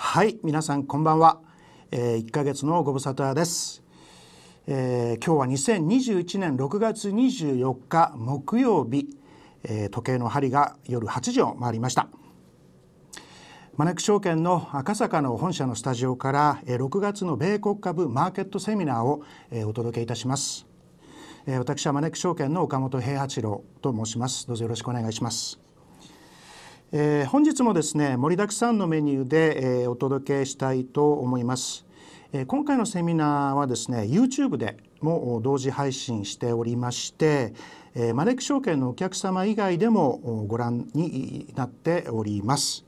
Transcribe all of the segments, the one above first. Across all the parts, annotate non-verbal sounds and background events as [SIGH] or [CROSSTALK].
はい皆さんこんばんは、えー、1ヶ月のご無沙汰です、えー、今日は2021年6月24日木曜日、えー、時計の針が夜8時を回りましたマネック証券の赤坂の本社のスタジオから6月の米国株マーケットセミナーをお届けいたします私はマネック証券の岡本平八郎と申しますどうぞよろしくお願いしますえー、本日もですね盛りだくさんのメニューで、えー、お届けしたいと思います、えー、今回のセミナーはですね YouTube でも同時配信しておりまして、えー、マネック証券のお客様以外でもご覧になっております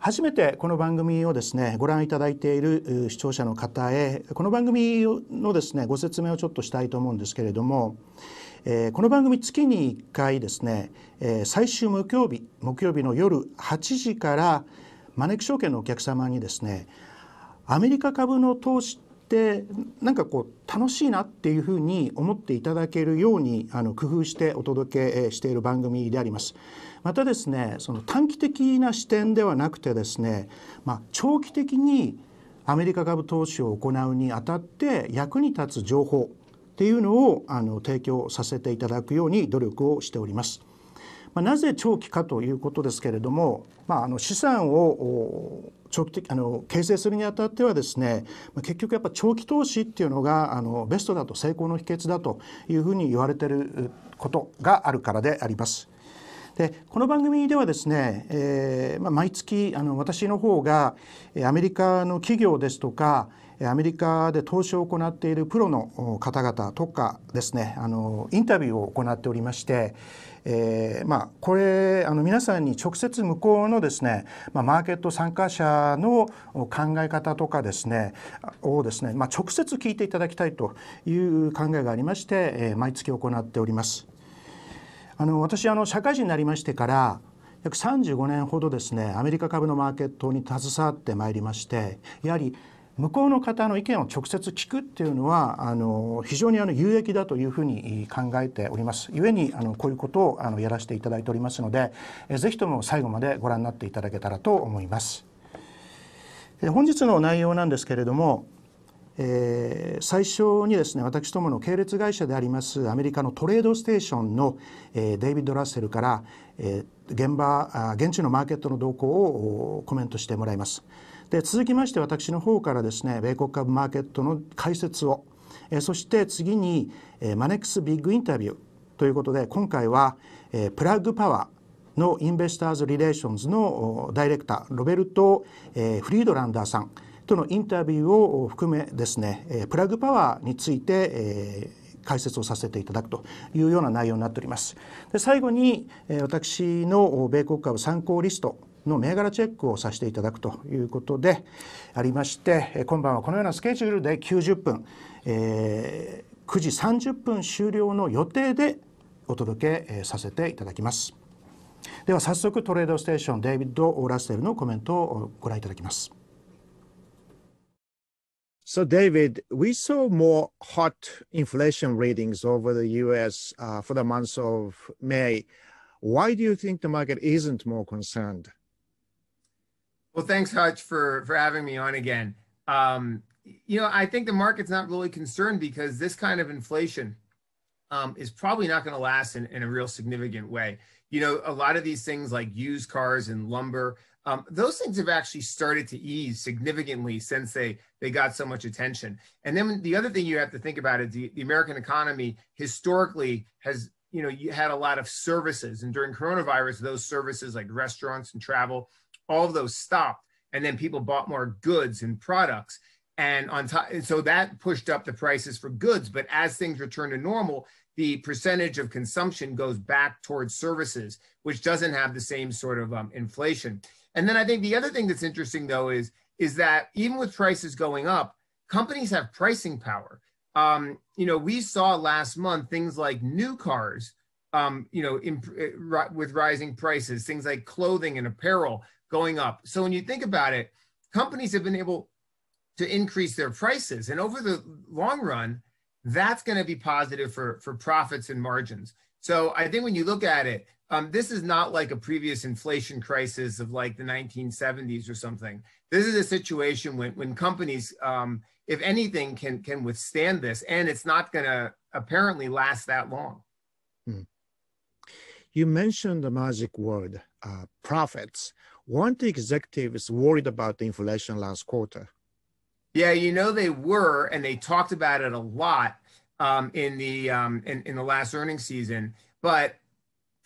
初めてこの番組をですねご覧いただいている視聴者の方へこの番組のですねご説明をちょっとしたいと思うんですけれども、えー、この番組月に1回ですね、えー、最終木曜日木曜日の夜8時からマネ招き証券のお客様にですねアメリカ株の投資ってなんかこう楽しいなっていうふうに思っていただけるようにあの工夫してお届けしている番組であります。またですねその短期的な視点ではなくてですね、まあ、長期的にアメリカ株投資を行うにあたって役に立つ情報っていうのをあの提供させていただくように努力をしております。まあ、なぜ長期化ということですけれども、まあ、あの資産を長期的あの形成するにあたってはですね、まあ、結局やっぱ長期投資っていうのがあのベストだと成功の秘訣だというふうに言われてることがあるからであります。でこの番組ではですね、えーまあ、毎月あの私の方がアメリカの企業ですとかアメリカで投資を行っているプロの方々とかですねあのインタビューを行っておりまして、えー、まあ、これあの皆さんに直接向こうのですね、まあ、マーケット参加者の考え方とかですねをですね、まあ、直接聞いていただきたいという考えがありまして、えー、毎月行っております。あの私あの社会人になりましてから約35年ほどですねアメリカ株のマーケットに携わってまいりましてやはり向こうの方の意見を直接聞くっていうのはあの非常にあの有益だというふうに考えております。ゆえにあのこういうことをあのやらせていただいておりますので、えぜひとも最後までご覧になっていただけたらと思います。え本日の内容なんですけれども、えー、最初にですね私どもの系列会社でありますアメリカのトレードステーションの、えー、デイビッド・ラッセルから、えー、現場現地のマーケットの動向をコメントしてもらいます。で続きまして私の方からですね米国株マーケットの解説をえそして次に、えマネックスビッグインタビューということで今回は、えプラグパワーのインベスターズ・リレーションズのダイレクターロベルト、えフリードランダーさんとのインタビューを含めですね、えプラグパワーについて、え解説をさせていただくというような内容になっております。で最後に、え私の米国株参考リストの銘柄チェックをさせていただくということでありまして今晩はこのようなスケジュールで90分、え9時30分終了の予定でお届けさせていただきますでは早速トレードステーションデイビッド・オーラステルのコメントをご覧いただきます So, David, we saw more hot inflation readings over the US for the month of May. Why do you think the market isn't more concerned? Well, thanks, Hutch, for for having me on again. Um, you know, I think the market's not really concerned because this kind of inflation um, is probably not going to last in, in a real significant way. You know, a lot of these things like used cars and lumber, um, those things have actually started to ease significantly since they they got so much attention. And then the other thing you have to think about is the, the American economy historically has you know you had a lot of services, and during coronavirus, those services like restaurants and travel all of those stopped and then people bought more goods and products and on top and so that pushed up the prices for goods but as things return to normal the percentage of consumption goes back towards services which doesn't have the same sort of um, inflation and then i think the other thing that's interesting though is is that even with prices going up companies have pricing power um, you know we saw last month things like new cars um, you know, eh, with rising prices, things like clothing and apparel, going up. So when you think about it, companies have been able to increase their prices. And over the long run, that's going to be positive for, for profits and margins. So I think when you look at it, um, this is not like a previous inflation crisis of like the 1970s or something. This is a situation when, when companies, um, if anything, can, can withstand this, and it's not going to apparently last that long. Hmm. You mentioned the magic word uh, profits weren't the executives worried about the inflation last quarter? Yeah, you know they were, and they talked about it a lot um, in the um, in, in the last earnings season. But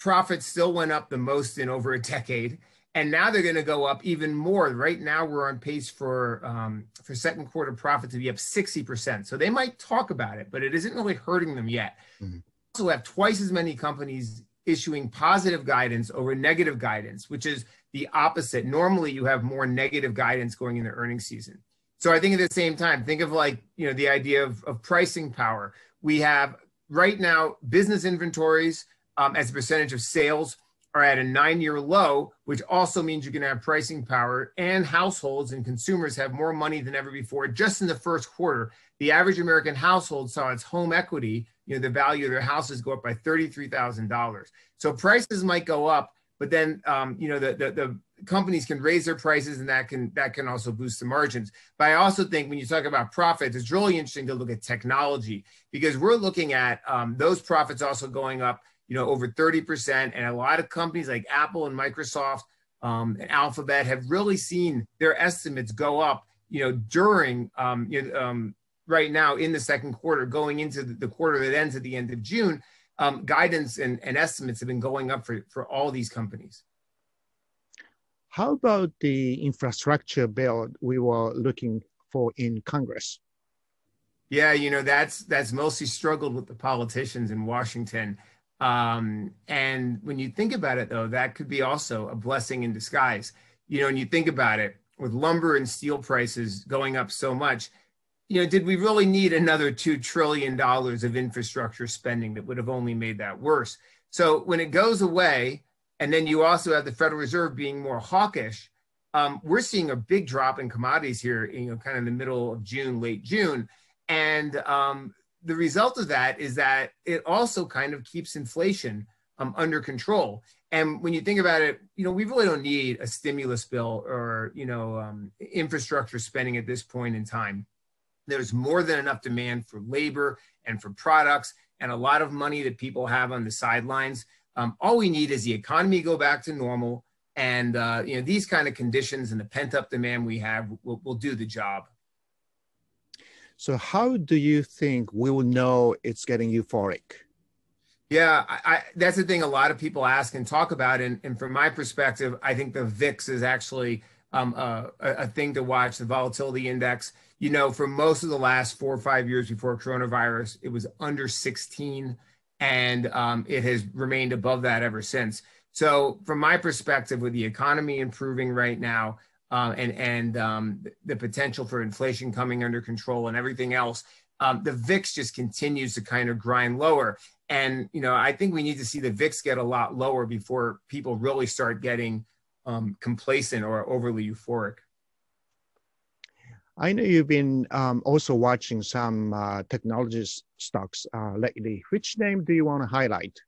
profits still went up the most in over a decade, and now they're going to go up even more. Right now, we're on pace for um, for second quarter profits to be up sixty percent. So they might talk about it, but it isn't really hurting them yet. Mm-hmm. Also, have twice as many companies issuing positive guidance over negative guidance, which is the opposite. Normally, you have more negative guidance going into earnings season. So I think at the same time, think of like, you know, the idea of, of pricing power. We have right now business inventories um, as a percentage of sales are at a nine year low, which also means you can have pricing power and households and consumers have more money than ever before. Just in the first quarter, the average American household saw its home equity, you know, the value of their houses go up by $33,000. So prices might go up, but then, um, you know, the, the, the companies can raise their prices and that can that can also boost the margins but i also think when you talk about profits it's really interesting to look at technology because we're looking at um, those profits also going up you know over 30% and a lot of companies like apple and microsoft um, and alphabet have really seen their estimates go up you know during um, you know, um, right now in the second quarter going into the quarter that ends at the end of june um, guidance and, and estimates have been going up for, for all these companies. How about the infrastructure bill we were looking for in Congress? Yeah, you know that's that's mostly struggled with the politicians in Washington. Um, and when you think about it, though, that could be also a blessing in disguise. You know, when you think about it, with lumber and steel prices going up so much, you know, did we really need another $2 trillion of infrastructure spending that would have only made that worse? So when it goes away, and then you also have the Federal Reserve being more hawkish, um, we're seeing a big drop in commodities here, you know, kind of in the middle of June, late June. And um, the result of that is that it also kind of keeps inflation um, under control. And when you think about it, you know, we really don't need a stimulus bill or, you know, um, infrastructure spending at this point in time there's more than enough demand for labor and for products and a lot of money that people have on the sidelines. Um, all we need is the economy go back to normal, and uh, you know these kind of conditions and the pent up demand we have will, will do the job. So, how do you think we will know it's getting euphoric? Yeah, I, I, that's the thing a lot of people ask and talk about. And, and from my perspective, I think the VIX is actually um, a, a, thing to watch, the volatility index you know, for most of the last four or five years before coronavirus, it was under 16, and um, it has remained above that ever since. So, from my perspective, with the economy improving right now uh, and and um, the potential for inflation coming under control and everything else, um, the VIX just continues to kind of grind lower. And you know, I think we need to see the VIX get a lot lower before people really start getting um, complacent or overly euphoric. I know you've been um, also watching some uh, technology stocks uh, lately. Which name do you want to highlight?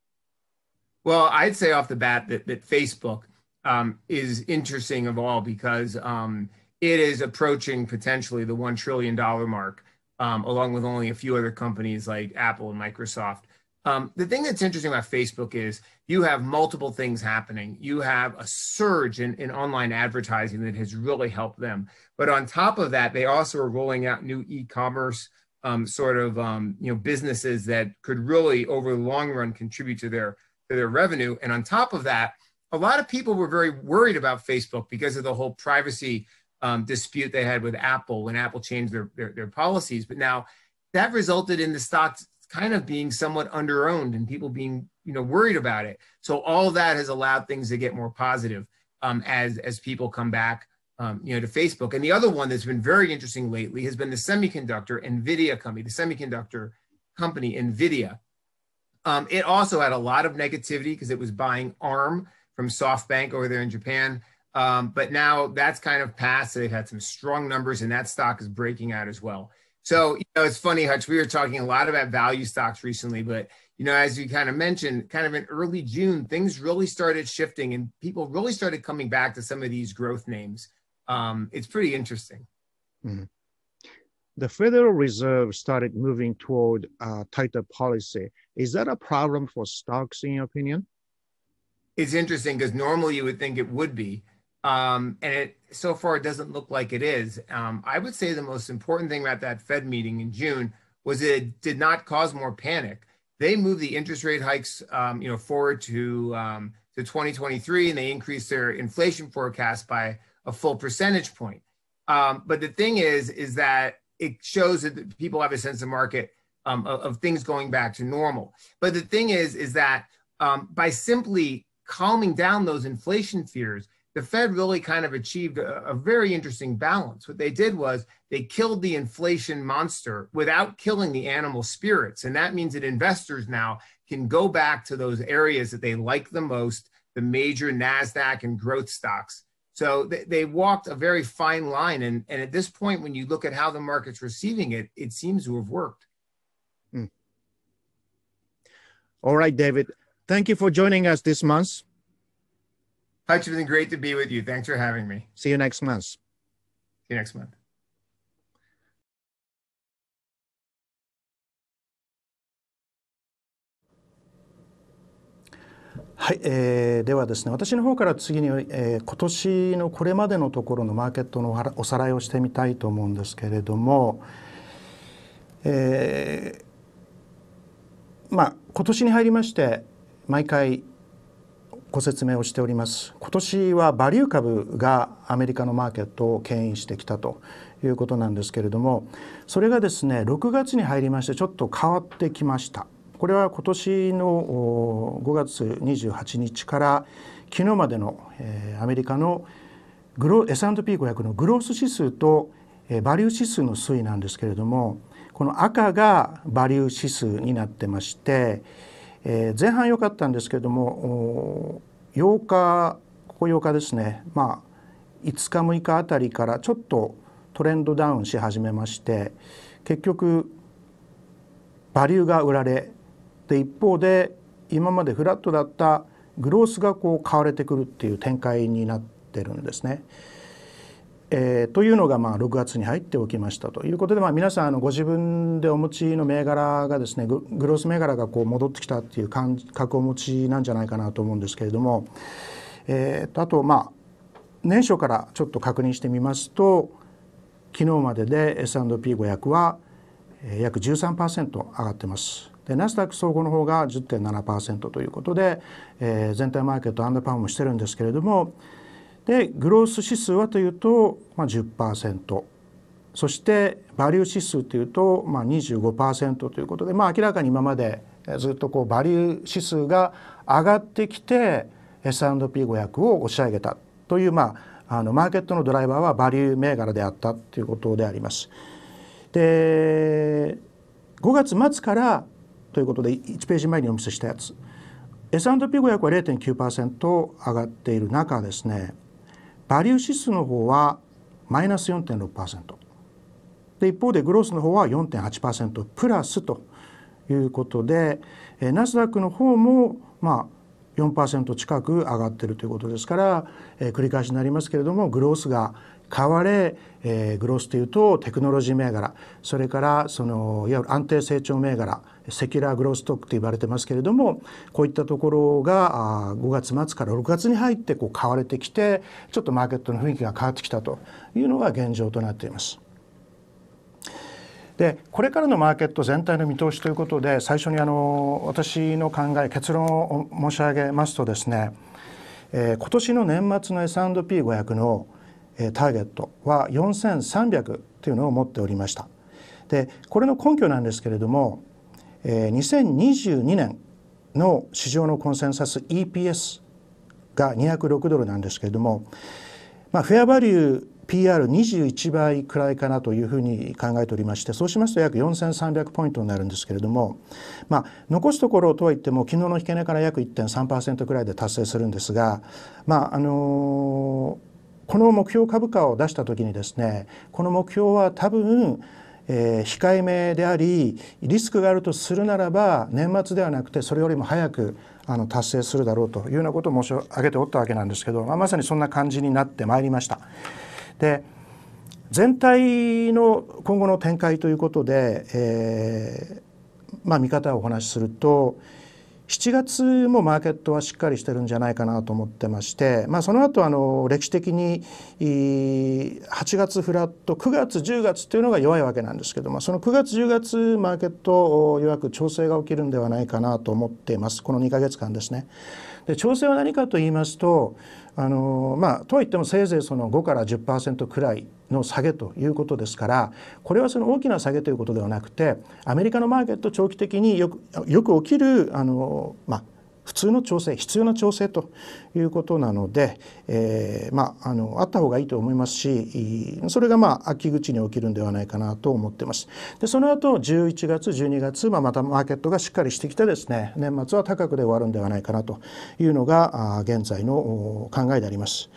Well, I'd say off the bat that, that Facebook um, is interesting of all because um, it is approaching potentially the $1 trillion mark, um, along with only a few other companies like Apple and Microsoft. Um, the thing that's interesting about Facebook is you have multiple things happening. You have a surge in, in online advertising that has really helped them. But on top of that, they also are rolling out new e-commerce um, sort of um, you know businesses that could really over the long run contribute to their to their revenue. And on top of that, a lot of people were very worried about Facebook because of the whole privacy um, dispute they had with Apple when Apple changed their, their, their policies. But now that resulted in the stocks kind of being somewhat underowned and people being you know worried about it. So all that has allowed things to get more positive um, as as people come back um, you know to Facebook. And the other one that's been very interesting lately has been the semiconductor Nvidia company, the semiconductor company Nvidia. Um, it also had a lot of negativity because it was buying ARM from SoftBank over there in Japan. Um, but now that's kind of passed. They've had some strong numbers, and that stock is breaking out as well. So, you know, it's funny, Hutch, we were talking a lot about value stocks recently, but, you know, as you kind of mentioned, kind of in early June, things really started shifting and people really started coming back to some of these growth names. Um, it's pretty interesting. Mm. The Federal Reserve started moving toward tighter policy. Is that a problem for stocks, in your opinion? It's interesting because normally you would think it would be. Um, and it so far it doesn't look like it is. Um, I would say the most important thing about that Fed meeting in June was it did not cause more panic. They moved the interest rate hikes, um, you know, forward to um, to 2023, and they increased their inflation forecast by a full percentage point. Um, but the thing is, is that it shows that people have a sense of market um, of, of, things going back to normal. But the thing is, is that um, by simply calming down those inflation fears, the Fed really kind of achieved a, a, very interesting balance. What they did was they killed the inflation monster without killing the animal spirits. And that means that investors now can go back to those areas that they like the most, the major NASDAQ and growth stocks. So they, they walked a very fine line. And, and at this point, when you look at how the market's receiving it, it seems to have worked. Hmm. All right, David. Thank you for joining us this month. Hi, it's been great to be with you. Thanks for having me. See you next month. See you next month. はい、えー、ではですね私の方から次に、えー、今年のこれまでのところのマーケットのおさらいをしてみたいと思うんですけれども、えー、まあ今年に入りまして毎回ご説明をしております今年はバリュー株がアメリカのマーケットを牽引してきたということなんですけれどもそれがですね6月に入りましてちょっと変わってきましたこれは今年の5月28日から昨日までの、アメリカの S&P500 のグロース指数と、バリュー指数の推移なんですけれどもこの赤がバリュー指数になってまして、えー、前半良かったんですけれども8日ここ8日ですね、まあ、5日6日あたりからちょっとトレンドダウンし始めまして結局バリューが売られで一方で今までフラットだったグロースがこう買われてくるっていう展開になってるんですね。えー、というのがまあ6月に入っておきましたということで、まあ、皆さんあのご自分でお持ちの銘柄がですねグロース銘柄がこう戻ってきたっていう感覚をお持ちなんじゃないかなと思うんですけれども、えー、あとまあ年初からちょっと確認してみますと昨日までで S&P500 は約13%上がってます。でナスダック総合の方が10.7%ということで、えー、全体マーケットアンダーパーもしてるんですけれどもでグロース指数はというと、まあ10%、そしてバリュー指数というと、まあ25%ということで、まあ、明らかに今までずっとこうバリュー指数が上がってきて S&P500 を押し上げたという、まあ、あのマーケットのドライバーはバリュー銘柄であったということであります。で5月末からということで1ページ前にお見せしたやつ S&P500 は0.9%上がっている中ですねバリュー指数の方はマイナス4.6%で一方でグロースの方は4.8%プラスということで、えナスダックの方もまあ4%近く上がっているということですから、えー、繰り返しになりますけれどもグロースが買われ、えー、グロースというとテクノロジー銘柄それからそのいわゆる安定成長銘柄セキュラーグローストックと言われてますけれどもこういったところが5月末から6月に入ってこう買われてきてちょっとマーケットの雰囲気が変わってきたというのが現状となっています。でこれからのマーケット全体の見通しということで最初にあの私の考え結論を申し上げますとですね、えー、今年の年末の S&P500 の、えー、ターゲットは4300というのを持っておりました。でこれの根拠なんですけれども2022年の市場のコンセンサス EPS が206ドルなんですけれども、まあ、フェアバリュー PR21 倍くらいかなというふうに考えておりましてそうしますと約4300ポイントになるんですけれども、まあ、残すところとはいっても昨日の引け値から約1.3%くらいで達成するんですが、まああのー、この目標株価を出した時にですねこの目標は多分えー、控えめでありリスクがあるとするならば年末ではなくてそれよりも早くあの達成するだろうというようなことを申し上げておったわけなんですけど、まあ、まさにそんな感じになってまいりました。で全体の今後の展開ということで、えー、まあ、見方をお話しすると7月もマーケットはしっかりしてるんじゃないかなと思ってまして、まあ、その後あの歴史的に8月フラット9月10月というのが弱いわけなんですけどもその9月10月マーケット弱く調整が起きるんではないかなと思っていますこの2ヶ月間ですね。で調整は何かと言いますとあの、まあ、とはいってもせいぜいその5から10%くらいの下げということですからこれはその大きな下げということではなくてアメリカのマーケット長期的によくよく起きるあの、まあ、普通の調整必要な調整ということなので、えー、まあ、あのあった方がいいと思いますしそれが、まあ、秋口に起きるんではないかなと思ってますでその後11月12月、まあ、またマーケットがしっかりしてきてですね年末は高くで終わるんではないかなというのが現在の考えであります。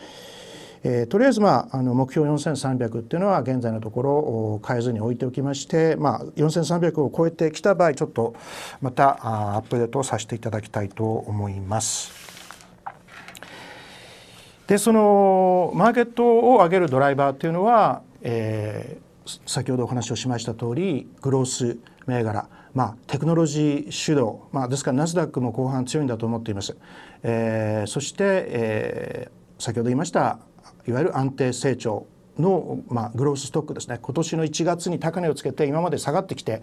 えー、とりあえず、まあ、あの目標4300っていうのは現在のところ変えずに置いておきまして、まあ、4300を超えてきた場合ちょっとまたアップデートをさせていただきたいと思います。でそのマーケットを上げるドライバーというのは、えー、先ほどお話をしました通りグロース銘柄まあ、テクノロジー主導、まあ、ですからナスダックも後半強いんだと思っています、えー、そして、えー、先ほど言いましたいわゆる安定成長の、まあ、グロースストックですね今年の1月に高値をつけて今まで下がってきて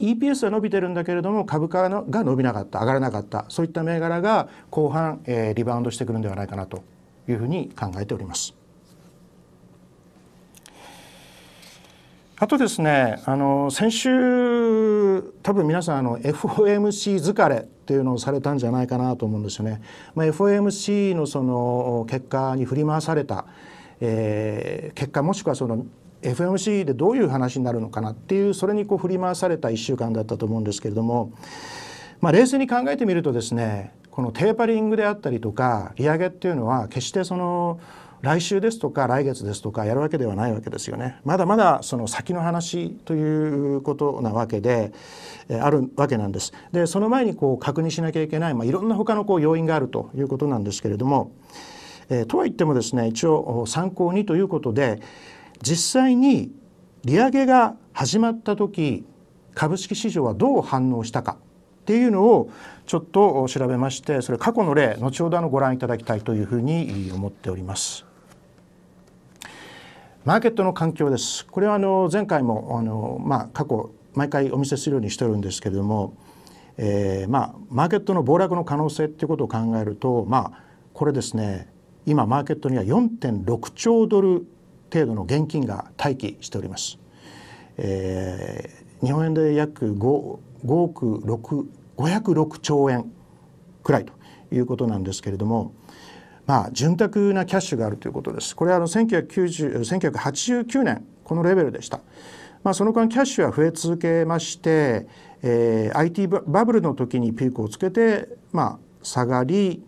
EPS は伸びてるんだけれども株価が伸びなかった上がらなかったそういった銘柄が後半、えー、リバウンドしてくるんではないかなというふうに考えております。あとですねあの先週多分皆さんあの FOMC 疲れっていうのをされたんじゃないかなと思うんですよね。まあ、FOMC のその結果に振り回された、えー、結果もしくはその FOMC でどういう話になるのかなっていうそれにこう振り回された1週間だったと思うんですけれども、まあ、冷静に考えてみるとですねこのテーパリングであったりとか利上げっていうのは決してその来週ですとか来月ですとかやるわけではないわけですよね。まだまだその先の話ということなわけで、えあるわけなんです。でその前にこう確認しなきゃいけない、まあ、いろんな他のこう要因があるということなんですけれども、えとはいってもですね一応参考にということで実際に利上げが始まった時株式市場はどう反応したか。っていうのをちょっと調べましてそれ過去の例後ほどあのご覧いただきたいというふうに思っております。マーケットの環境です。これはあの前回もあのまあ過去毎回お見せするようにしてるんですけれども、えー、まあマーケットの暴落の可能性っていうことを考えると、まあこれですね。今マーケットには4.6兆ドル程度の現金が待機しております。えー、日本円で約 5, 5億6 506兆円くらいということなんですけれども、まあ、潤沢なキャッシュがあるということです。これはあの1990 1989年このレベルでした。まあ、その間キャッシュは増え続けまして、えー、IT バブルの時にピークをつけて、まあ、下がり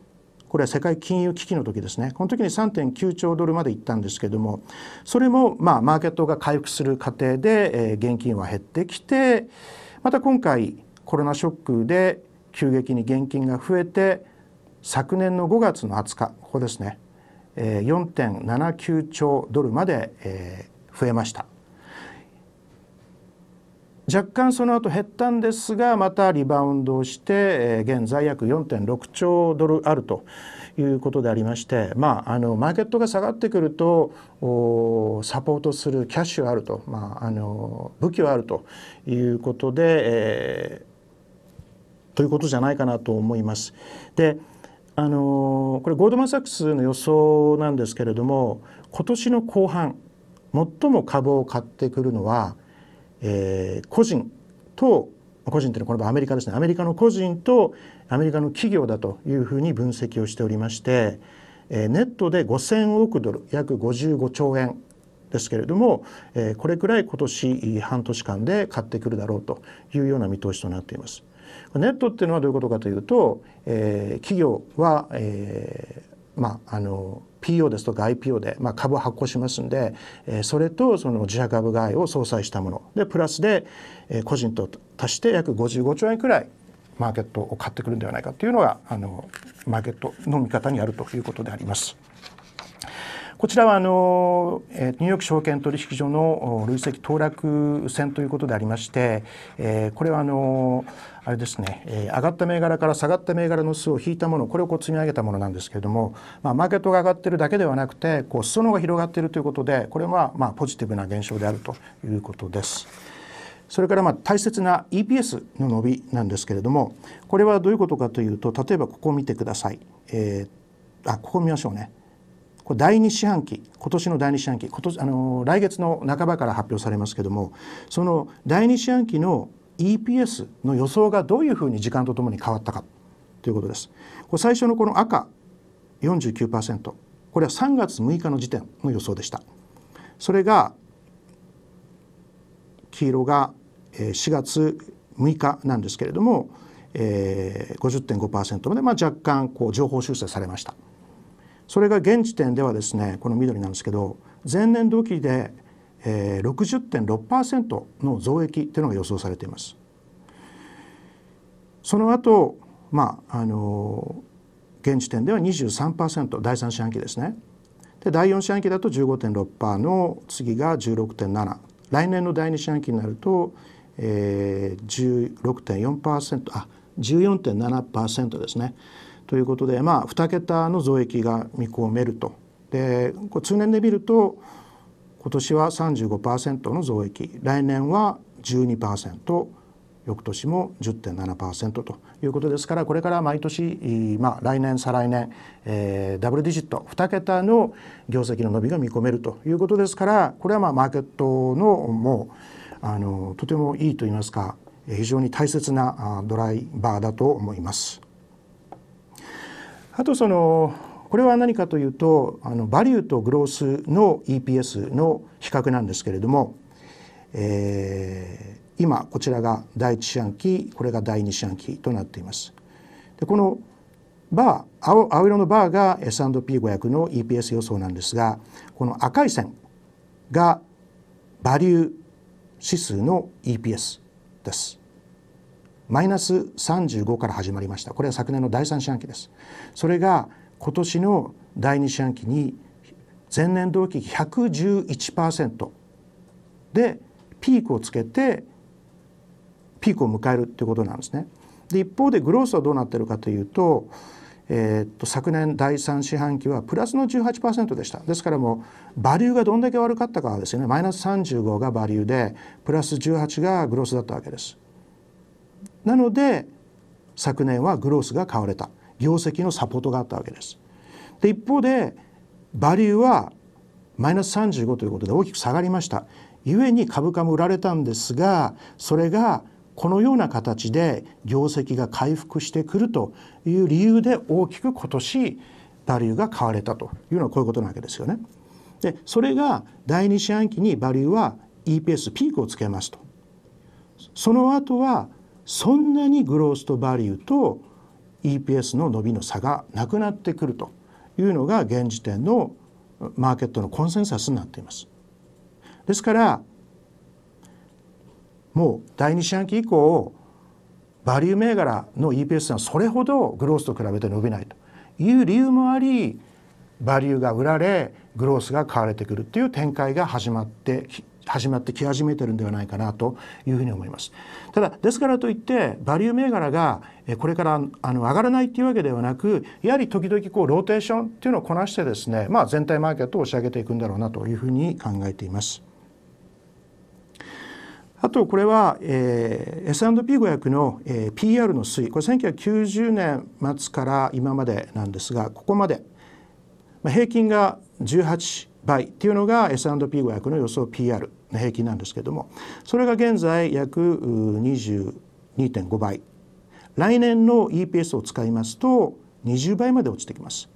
これは世界金融危機の時ですねこの時に3.9兆ドルまでいったんですけどもそれも、まあ、マーケットが回復する過程で、えー、現金は減ってきてまた今回コロナショックで急激に現金が増えて昨年の5月の20日ここですね4.79兆ドルまで増えました若干その後減ったんですがまたリバウンドをして現在約4.6兆ドルあるということでありましてまああのマーケットが下がってくるとサポートするキャッシュはあると、まあ、あの武器はあるということで、えー、ということじゃないかなと思います。であのこれゴールドマン・サックスの予想なんですけれども今年の後半最も株を買ってくるのは、えー、個人と個人というのはこの場合アメリカですねアメリカの個人とアメリカの企業だというふうに分析をしておりまして、えー、ネットで5000億ドル約55兆円ですけれども、えー、これくらい今年半年間で買ってくるだろうというような見通しとなっています。ネットっていうのはどういうことかというと、えー、企業は、えー、まああの PO ですとか IPO で、まあ、株を発行しますんで、えー、それとその自社株買いを相殺したものでプラスで、えー、個人と足して約55兆円くらいマーケットを買ってくるんではないかというのがあのマーケットの見方にあるということであります。こちらはあのニューヨーク証券取引所の累積騰落線ということでありまして、えー、これはあのあれですね、えー、上がった銘柄から下がった銘柄の数を引いたものこれをこう積み上げたものなんですけれども、まあ、マーケットが上がってるだけではなくてこう裾野が広がっているということでこれはまあポジティブな現象であるということです。それからまあ大切な EPS の伸びなんですけれどもこれはどういうことかというと例えばここを見てください。えー、あここ見ましょうね。これ第二四半期今年の第2四半期今年あの来月の半ばから発表されますけどもその第2四半期の EPS の予想がどういうふうに時間とともに変わったかということです。これ最初のこの赤49%これは3月6日の時点の予想でした。それが黄色が4月6日なんですけれども、えー、50.5%まで、まあ、若干こう情報修正されました。それが現時点ではですねこの緑なんですけど前年同期で、えー、60.6%の増益っていうのが予想されています。その後、まああの現時点では23%第三四半期ですね。で第四四半期だと15.6%の次が16.7来年の第二四半期になると、えー、16.4%あ14.7%ですね。ということで、まあ、2桁の増益が見込めると。で通年で見ると今年は35%の増益来年は12%翌年も10.7%ということですからこれから毎年、まあ、来年再来年、えー、ダブルディジット2桁の業績の伸びが見込めるということですからこれはまあマーケットのもうあのとてもいいといいますか非常に大切なドライバーだと思います。あとそのこれは何かというとあのバリューとグロースの EPS の比較なんですけれども、えー、今こちらが第1四半期これが第2四半期となっています。でこのバー青青色のバーが S&P500 の EPS 予想なんですがこの赤い線がバリュー指数の EPS です。マイナス35から始まりましたこれは昨年の第3四半期ですそれが今年の第2四半期に前年同期比111%でピークをつけてピークを迎えるっていうことなんですね。で一方でグロースはどうなっているかというと,、えー、っと昨年第3四半期はプラスの18%でしたですからもうバリューがどんだけ悪かったかはですねマイナス35がバリューでプラス18がグロースだったわけです。なので昨年はグロースが買われた業績のサポートがあったわけです。で一方でバリューはマイナス35ということで大きく下がりました。故に株価も売られたんですがそれがこのような形で業績が回復してくるという理由で大きく今年バリューが買われたというのはこういうことなわけですよね。でそれが第2四半期にバリューは EPS ピークをつけますと。その後はそんなにグローストバリューと EPS の伸びの差がなくなってくるというのが現時点のマーケットのコンセンサスになっています。ですからもう第2四半期以降バリュー銘柄の EPS はそれほどグロースと比べて伸びないという理由もありバリューが売られグロースが買われてくるという展開が始まって始まってき始めてるんではないかなというふうに思います。ただですからといってバリュー銘柄がこれからあの上がらないっていうわけではなくやはり時々こうローテーションっていうのをこなしてですね、まあ、全体マーケットを押し上げていくんだろうなというふうに考えています。あとこれは、えー、S&P500 の、えー、PR の推移これ1990年末から今までなんですがここまで、まあ、平均が18倍っていうのが S&P500 の予想 PR の平均なんですけどもそれが現在約22.5倍来年の EPS を使いますと20倍まで落ちてきます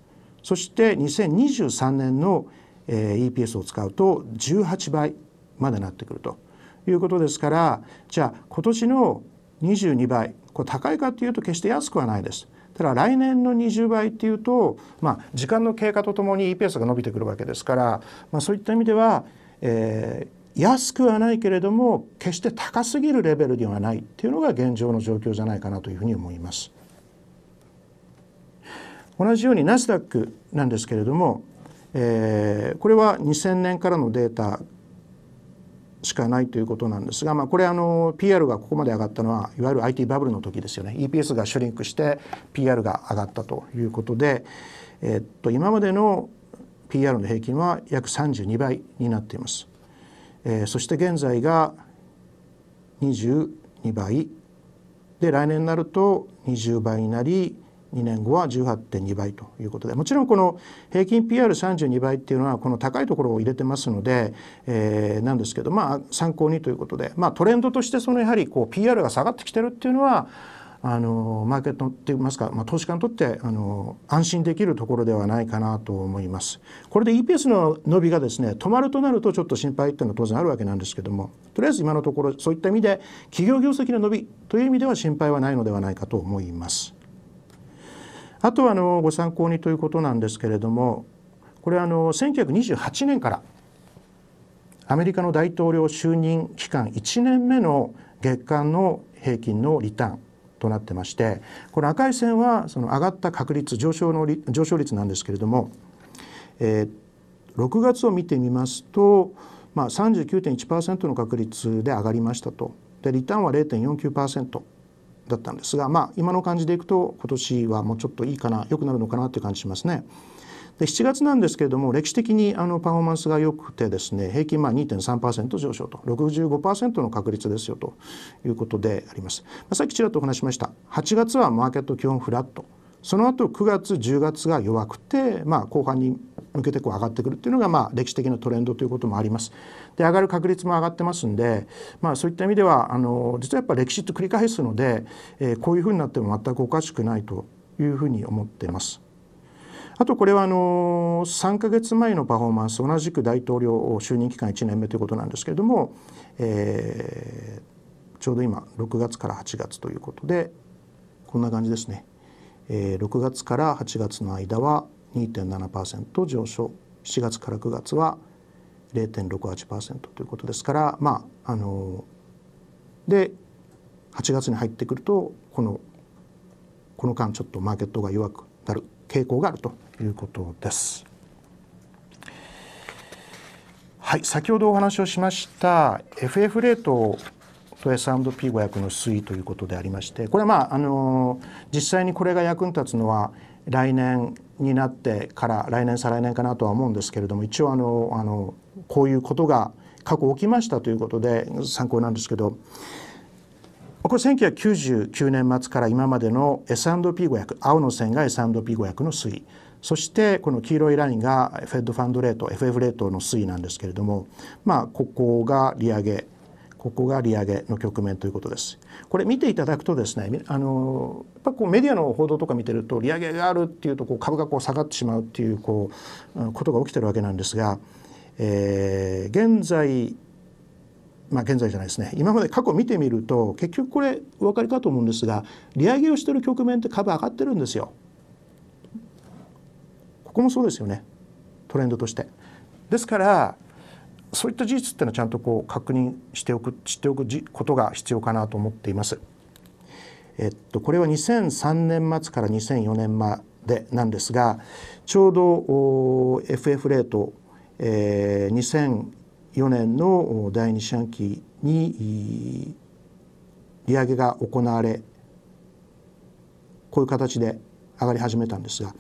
そして2023年の EPS を使うと18倍までなってくるということですからじゃあ今年の22倍これ高いかっていうと決して安くはないですただ来年の20倍っていうと、まあ、時間の経過とともに EPS が伸びてくるわけですから、まあ、そういった意味では、えー、安くはないけれども決して高すぎるレベルではないっていうのが現状の状況じゃないかなというふうに思います。同じようにナスダックなんですけれども、えー、これは2000年からのデータしかないということなんですが、まあ、これあの PR がここまで上がったのはいわゆる IT バブルの時ですよね EPS がシュリンクして PR が上がったということで、えっと、今までの PR の平均は約32倍になっています、えー、そして現在が22倍で来年になると20倍になり2年後は18.2倍ということでもちろんこの平均 PR32 倍っていうのはこの高いところを入れてますので、えー、なんですけどまあ参考にということで、まあ、トレンドとしてそのやはりこう PR が下がってきてるっていうのはあのマーケットっていいますか、まあ、投資家にとってあの安心できるところではないかなと思います。これで EPS の伸びがですね止まるとなるとちょっと心配っていうのは当然あるわけなんですけどもとりあえず今のところそういった意味で企業業績の伸びという意味では心配はないのではないかと思います。あとはあのご参考にということなんですけれどもこれはあの1928年からアメリカの大統領就任期間1年目の月間の平均のリターンとなってましてこの赤い線はその上がった確率上昇の上昇率なんですけれども、えー、6月を見てみますと、まあ、39.1%の確率で上がりましたとでリターンは0.49%。だったんですが、まあ、今の感じでいくと今年はもうちょっといいかな良くなるのかなという感じしますね。で7月なんですけれども歴史的にあのパフォーマンスが良くてですね平均まあ2.3%上昇と65%の確率ですよということであります。まあ、さっきちらっとお話しました8月はマーケット基本フラットその後9月10月が弱くて、まあ、後半に受けてこう上がってくるっていうのが、まあ、歴史的なトレンドということもあります。で上がる確率も上がってますんで、まあ、そういった意味ではあの実はやっぱ歴史って繰り返すので、えー、こういうふうになっても全くおかしくないというふうに思ってます。あとこれはあの3か月前のパフォーマンス同じく大統領就任期間1年目ということなんですけれども、えー、ちょうど今6月から8月ということでこんな感じですね。えー、6月から8月の間は2.7%上昇4月から9月は0.68%ということですからまああので8月に入ってくるとこのこの間ちょっとマーケットが弱くなる傾向があるということです。はい、先ほどお話をしました FF レートと S&P500 の推移ということでありましてこれはまああの実際にこれが役に立つのは来年になってから来年再来年かなとは思うんですけれども一応あのあのこういうことが過去起きましたということで参考なんですけどこれ1999年末から今までの S&P500 青の線が S&P500 の推移そしてこの黄色いラインがフェッドファンドレート FF レートの推移なんですけれどもまあここが利上げここが利上げの局面ということです。これ見ていただくとですねあのやっぱこうメディアの報道とか見てると利上げがあるっていうとこう株がこう下がってしまうっていうこうことが起きてるわけなんですが、えー、現在まあ、現在じゃないですね今まで過去見てみると結局これお分かりかと思うんですが利上げをしてる局面って株上がってるんですよ。ここもそうですよねトレンドとして。ですからそういった事実っていうのはちゃんとこう確認しておく知っておくことが必要かなと思っています。えっと、これは2003年末から2004年までなんですがちょうど FF レート、えー、2004年の第二四半期に利上げが行われこういう形で上がり始めたんですが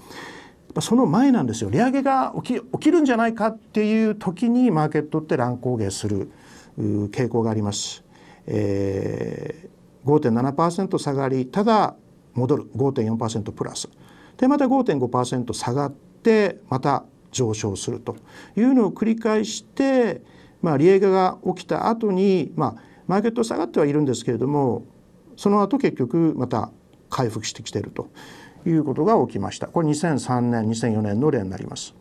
その前なんですよ利上げが起き起きるんじゃないかっていう時にマーケットって乱高下する傾向があります。えー、5.7%下がりただ戻る5.4%プラスでまた5.5%下がってまた上昇するというのを繰り返して、まあ、利上げが起きた後に、まあ、マーケット下がってはいるんですけれどもその後結局また回復してきているということが起きましたこれ2003年2004年の例になります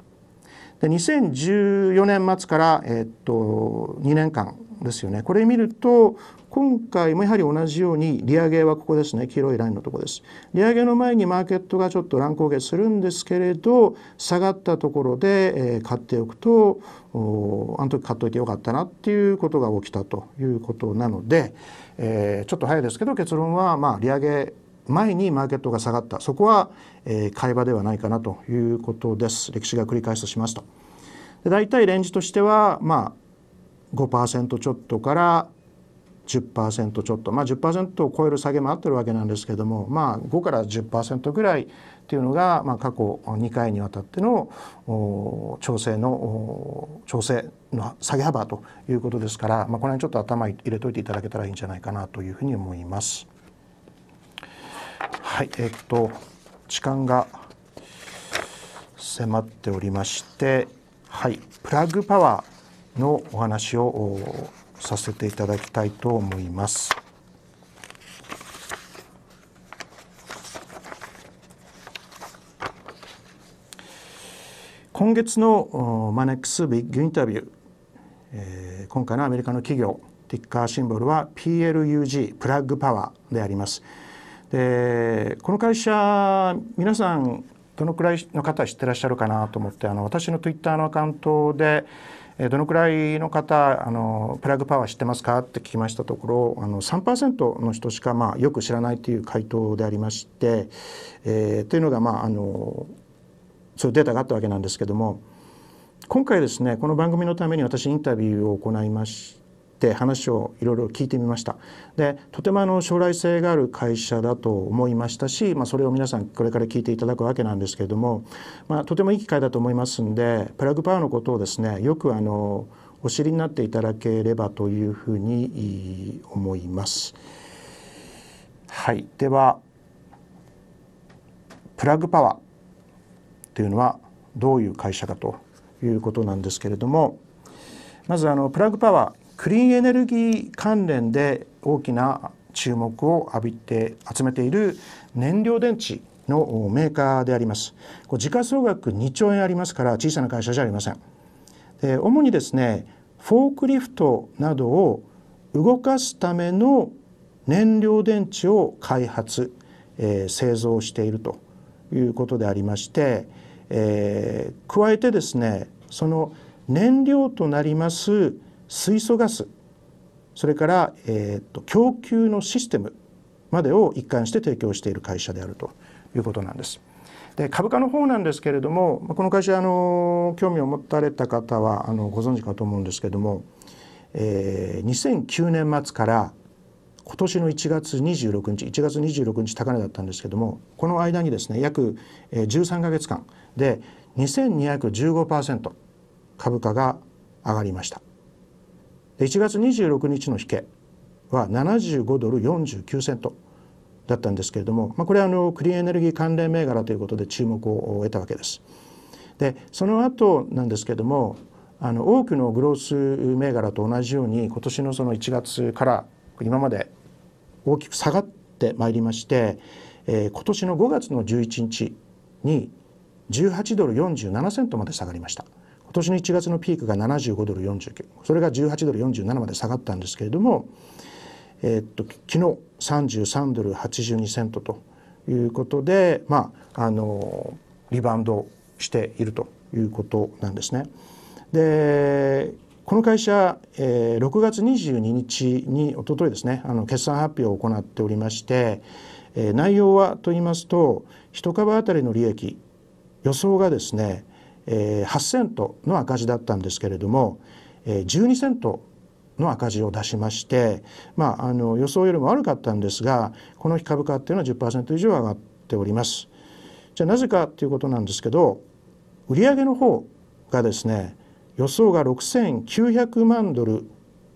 で2014年末から、えっと、2年間ですよねこれ見ると今回もやはり同じように利上げはここですね黄色いラインのとこです利上げの前にマーケットがちょっと乱高下するんですけれど下がったところで、えー、買っておくとあの時買っといてよかったなっていうことが起きたということなので、えー、ちょっと早いですけど結論はまあ利上げ前にマーケットが下がったそこは、えー、買い場ではないかなということです歴史が繰り返すとしますとで大体レンジとしてはまあ5%ちょっとから10%ちょっとまあ10%を超える下げもあってるわけなんですけどもまあ5から10%ぐらいっていうのが、まあ、過去2回にわたっての調整の調整の下げ幅ということですから、まあ、この辺ちょっと頭入れといていただけたらいいんじゃないかなというふうに思います。はいえっと時間が迫っておりましてはいプラグパワーのお話をさせていただきたいと思います。今月のマネックスビッグインタビュー、えー、今回のアメリカの企業ティッカーシンボルは PLUG プラグパワーであります。でこの会社皆さんどのくらいの方知ってらっしゃるかなと思ってあの私の twitter のアカウントでどのくらいの方あのプラグパワー知ってますかって聞きましたところあの3%の人しか、まあ、よく知らないという回答でありまして、えー、というのが、まあ、あのそういうデータがあったわけなんですけども今回ですねこの番組のために私インタビューを行いまして話をいろいろ聞いてみましたでとてもあの将来性がある会社だと思いましたし、まあ、それを皆さんこれから聞いていただくわけなんですけれども、まあ、とてもいい機会だと思いますんでプラグパワーのことをですねよくあのお知りになっていただければというふうに思います。はい、ではプラグパワーというのはどういう会社かということなんですけれどもまずあのプラグパワークリーンエネルギー関連で大きな注目を浴びて集めている燃料電池のメーカーでありますこれ時価総額2兆円ありますから小さな会社じゃありませんで主にですねフォークリフトなどを動かすための燃料電池を開発、えー、製造しているということでありまして、えー、加えてですねその燃料となります水素ガスそれから、えーと、供給のシステムまでを一貫して提供している会社であるということなんです。で株価の方なんですけれどもこの会社あの興味を持たれた方はあのご存知かと思うんですけども、えー、2009年末から今年の1月26日1月26日高値だったんですけどもこの間にですね約13か月間で2215%株価が上がりました。1月26日の引けは75ドル49セントだったんですけれども、まあ、これはあのクリーンエネルギー関連銘柄ということで注目を得たわけです。でその後なんですけれどもあの多くのグロース銘柄と同じように今年のその1月から今まで大きく下がってまいりまして、えー、今年の5月の11日に18ドル47セントまで下がりました。年の1月のピークが75ドル49それが18ドル47まで下がったんですけれども、えー、っと昨日33ドル82セントということで、まあ、あのリバウンドしているということなんですね。でこの会社、えー、6月22日におとといですねあの決算発表を行っておりまして、えー、内容はと言いますと1株当たりの利益予想がですねえ8セントの赤字だったんですけれども、え12セントの赤字を出しまして、まあ、あの予想よりも悪かったんですがこの日株価っていうのは10%以上上がっております。じゃあなぜかということなんですけど売上の方がですね予想が6900万ドル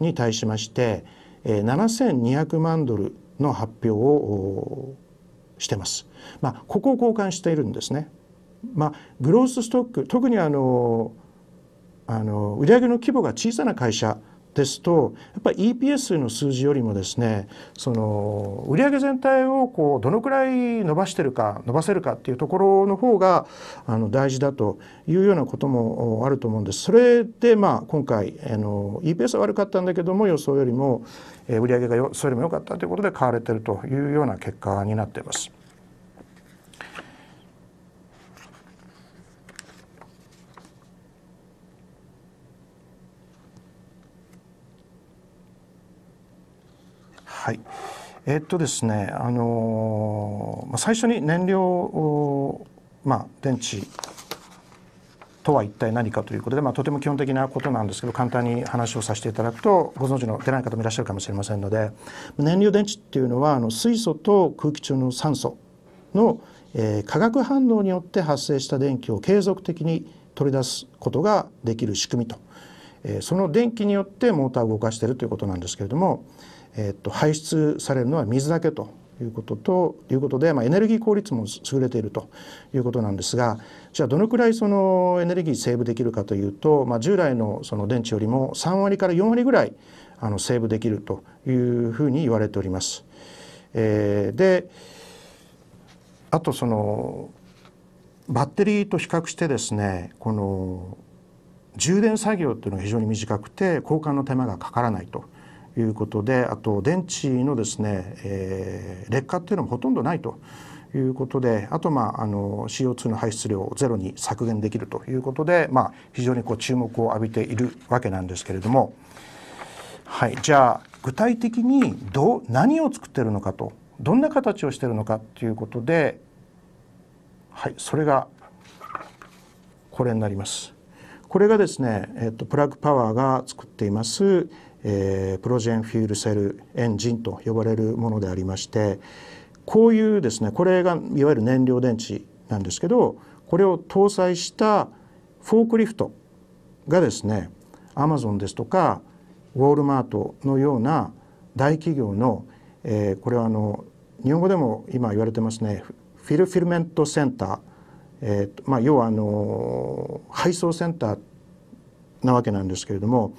に対しまして7200万ドルの発表をしてます。まあ、ここを交換しているんですね。まあ、グロースストック特にあのあの売上の規模が小さな会社ですとやっぱり EPS の数字よりもですねその売上全体をこうどのくらい伸ばしてるか伸ばせるかっていうところの方があの大事だというようなこともあると思うんです。それでまあ今回あの EPS は悪かったんだけども予想よりも売上がそれよりも良かったということで買われてるというような結果になっています。はいえー、っとですね、あのー、最初に燃料、まあ、電池とは一体何かということで、まあ、とても基本的なことなんですけど簡単に話をさせていただくとご存知の出ない方もいらっしゃるかもしれませんので燃料電池っていうのはあの水素と空気中の酸素の、えー、化学反応によって発生した電気を継続的に取り出すことができる仕組みと、えー、その電気によってモーターを動かしているということなんですけれどもえっと排出されるのは水だけということということで、まあ、エネルギー効率も優れているということなんですがじゃあどのくらいそのエネルギーセーブできるかというと、まあ、従来のその電池よりも3割から4割ぐらいあのセーブできるというふうに言われております。えー、であとそのバッテリーと比較してですねこの充電作業っていうのが非常に短くて交換の手間がかからないと。いうことであと電池のですね、えー、劣化っていうのもほとんどないと。いうことであと、まあ、あの CO2 の排出量をゼロに削減できるということで、まあ、非常にこう注目を浴びているわけなんですけれども、はい、じゃあ具体的にど何を作ってるのかとどんな形をしてるのかということで、はい、それがこれになります。これがですね、えっと、プラグパワーが作っていますえー、プロジェンフュールセルエンジンと呼ばれるものでありましてこういうですねこれがいわゆる燃料電池なんですけどこれを搭載したフォークリフトがですねアマゾンですとかウォールマートのような大企業の、えー、これはあの日本語でも今言われてますねフィルフィルメントセンター、えーまあ、要はあの配送センターなわけなんですけれども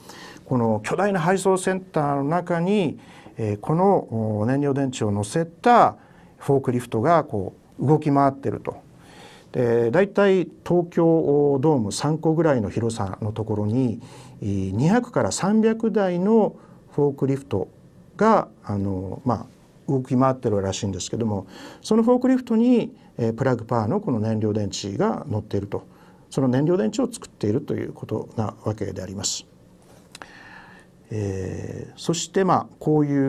この巨大な配送センターの中に、えこの燃料電池を載せたフォークリフトがこう動き回ってると。で大体東京ドーム3個ぐらいの広さのところに200から300台のフォークリフトがあの、まあ、動き回ってるらしいんですけどもそのフォークリフトにプラグパワーのこの燃料電池が乗っているとその燃料電池を作っているということなわけであります。えー、そしてまあこうい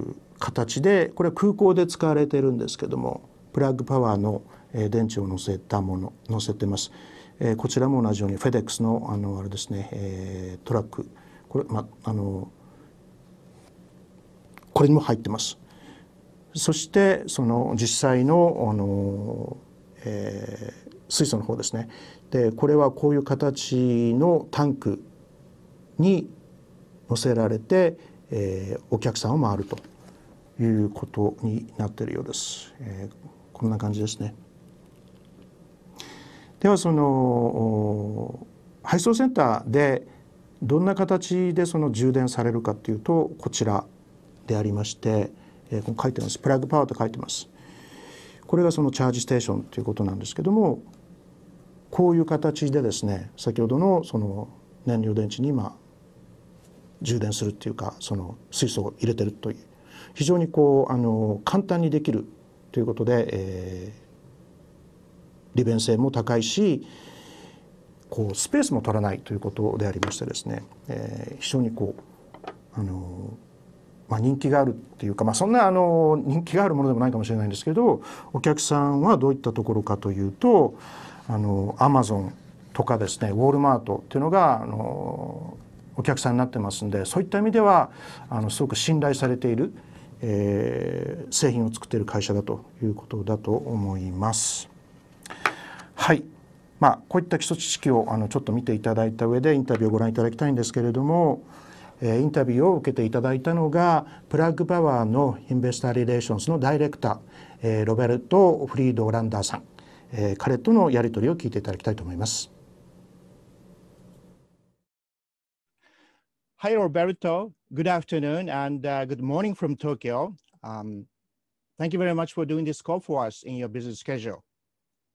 う形でこれは空港で使われているんですけどもプラグパワーの電池を載せたもの載せてます、えー、こちらも同じようにフェデックスのあのあれですね、えー、トラックこれ,、ま、あのこれにも入ってますそしてその実際のあの、えー、水素の方ですねでこれはこういう形のタンクに乗せられて、えー、お客さんを回るということになっているようです、えー、こんな感じですねではその配送センターでどんな形でその充電されるかというとこちらでありまして、えー、この書いてますプラグパワーと書いてますこれがそのチャージステーションということなんですけどもこういう形でですね先ほどのその燃料電池に今充電するっていうかその水素を入れてるという非常にこうあの簡単にできるということで、えー、利便性も高いしこうスペースも取らないということでありましてですね、えー、非常にこうあの、まあ、人気があるっていうか、まあ、そんなあの人気があるものでもないかもしれないんですけどお客さんはどういったところかというとあのアマゾンとかですねウォールマートっていうのがあのお客さんになってますんでそういった意味ではあのすごく信頼されている、えー、製品を作っている会社だということだと思います。はいまあ、こういった基礎知識をあのちょっと見ていただいた上でインタビューをご覧いただきたいんですけれども、えー、インタビューを受けていただいたのがプラグパワーのインベスター・リレーションズのダイレクター、えー、ロベルト・フリード・オランダーさん、えー、彼とのやり取りを聞いていただきたいと思います。Hi, Roberto. Good afternoon and uh, good morning from Tokyo. Um, thank you very much for doing this call for us in your busy schedule.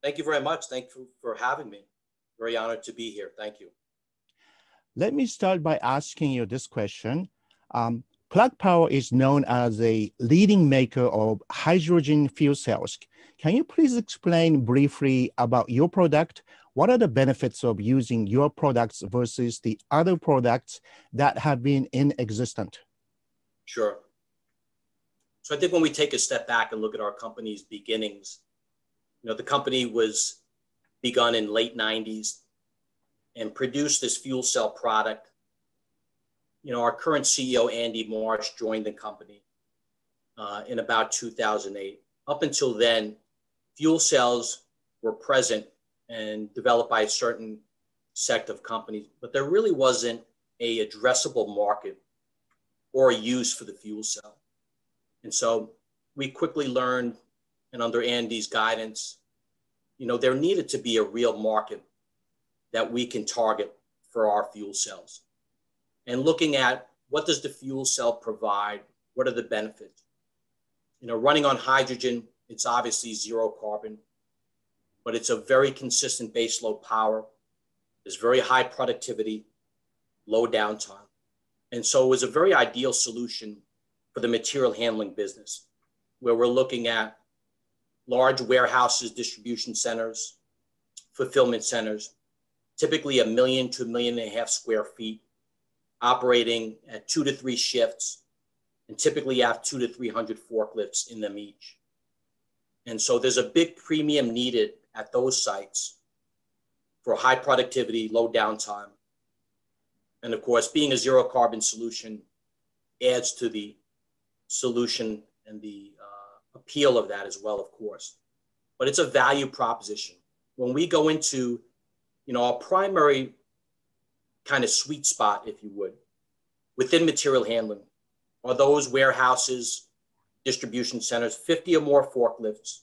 Thank you very much. Thank you for having me. Very honored to be here. Thank you. Let me start by asking you this question. Um, Plug Power is known as a leading maker of hydrogen fuel cells. Can you please explain briefly about your product, what are the benefits of using your products versus the other products that have been in existence? Sure. So I think when we take a step back and look at our company's beginnings, you know, the company was begun in late 90s and produced this fuel cell product. You know, our current CEO, Andy Marsh, joined the company uh, in about 2008. Up until then, fuel cells were present and developed by a certain sect of companies, but there really wasn't a addressable market or a use for the fuel cell. And so we quickly learned, and under Andy's guidance, you know, there needed to be a real market that we can target for our fuel cells. And looking at what does the fuel cell provide? What are the benefits? You know, running on hydrogen, it's obviously zero carbon but it's a very consistent base load power. There's very high productivity, low downtime. And so it was a very ideal solution for the material handling business, where we're looking at large warehouses, distribution centers, fulfillment centers, typically a million to a million and a half square feet, operating at two to three shifts, and typically have two to 300 forklifts in them each. And so there's a big premium needed at those sites for high productivity, low downtime. And of course, being a zero carbon solution adds to the solution and the uh, appeal of that as well, of course. But it's a value proposition. When we go into, you know, our primary kind of sweet spot, if you would, within material handling are those warehouses, distribution centers, 50 or more forklifts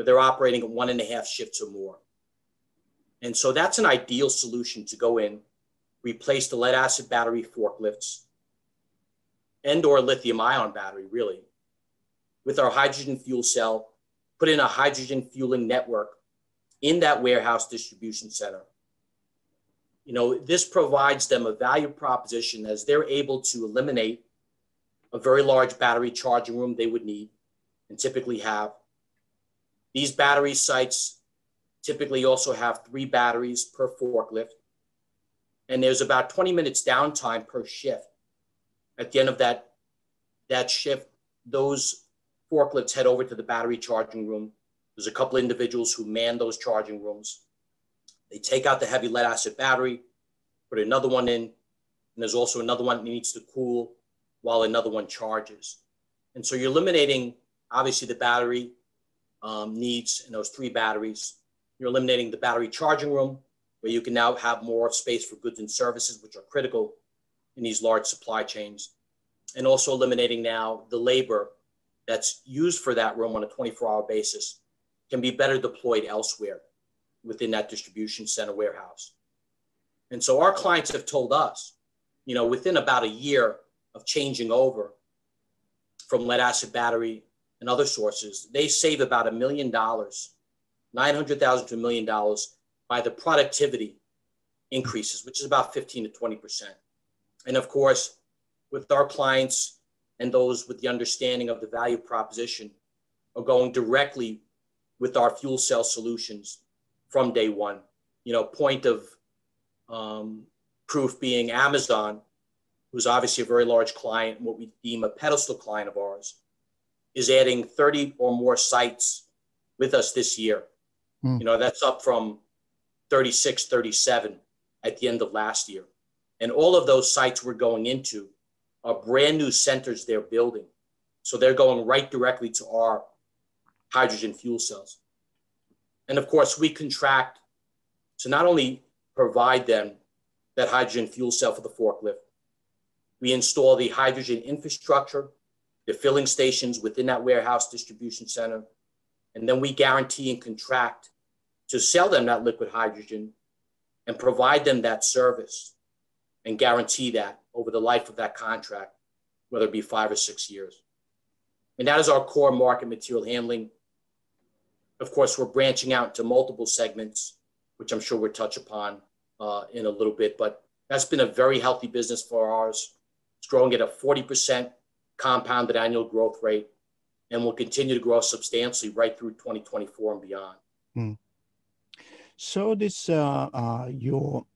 where they're operating at one and a half shifts or more. And so that's an ideal solution to go in, replace the lead acid battery forklifts and or lithium ion battery really with our hydrogen fuel cell, put in a hydrogen fueling network in that warehouse distribution center. You know, this provides them a value proposition as they're able to eliminate a very large battery charging room they would need and typically have these battery sites typically also have three batteries per forklift. And there's about 20 minutes downtime per shift. At the end of that, that shift, those forklifts head over to the battery charging room. There's a couple individuals who man those charging rooms. They take out the heavy lead acid battery, put another one in, and there's also another one that needs to cool while another one charges. And so you're eliminating obviously the battery um, needs in those three batteries. You're eliminating the battery charging room where you can now have more space for goods and services, which are critical in these large supply chains. And also eliminating now the labor that's used for that room on a 24 hour basis can be better deployed elsewhere within that distribution center warehouse. And so our clients have told us, you know, within about a year of changing over from lead acid battery and other sources, they save about a million dollars, 900,000 to a million dollars by the productivity increases, which is about 15 to 20%. And of course, with our clients and those with the understanding of the value proposition are going directly with our fuel cell solutions from day one. You know, point of um, proof being Amazon, who's obviously a very large client, what we deem a pedestal client of ours is adding 30 or more sites with us this year. Mm. You know, that's up from 36, 37 at the end of last year. And all of those sites we're going into are brand new centers they're building. So they're going right directly to our hydrogen fuel cells. And of course, we contract to not only provide them that hydrogen fuel cell for the forklift, we install the hydrogen infrastructure the filling stations within that warehouse distribution center. And then we guarantee and contract to sell them that liquid hydrogen and provide them that service and guarantee that over the life of that contract, whether it be five or six years. And that is our core market material handling. Of course, we're branching out to multiple segments, which I'm sure we'll touch upon uh, in a little bit, but that's been a very healthy business for ours. It's growing at a 40% compounded annual growth rate and will continue to grow substantially right through 2024 and beyond. Mm. So this uh, uh, your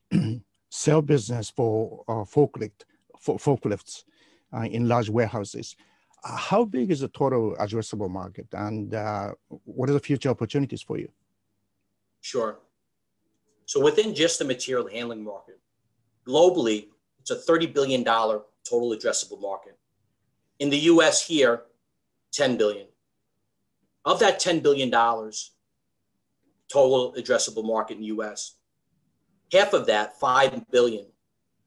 sell [CLEARS THROAT] business for uh, forklift for forklifts uh, in large warehouses. Uh, how big is the total addressable market, and uh, what are the future opportunities for you? Sure. So within just the material handling market, globally, it's a $30 billion total addressable market. In the US here, 10 billion. Of that 10 billion dollars total addressable market in the US, half of that, 5 billion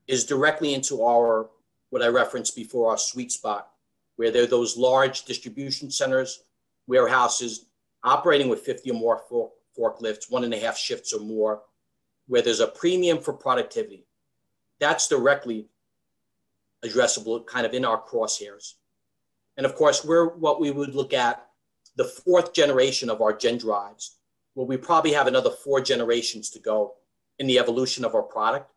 is directly into our what I referenced before our sweet spot, where there are those large distribution centers, warehouses operating with 50 or more fork, forklifts, one and a half shifts or more, where there's a premium for productivity. That's directly addressable, kind of in our crosshairs. And of course, we're what we would look at the fourth generation of our gen drives, where we probably have another four generations to go in the evolution of our product.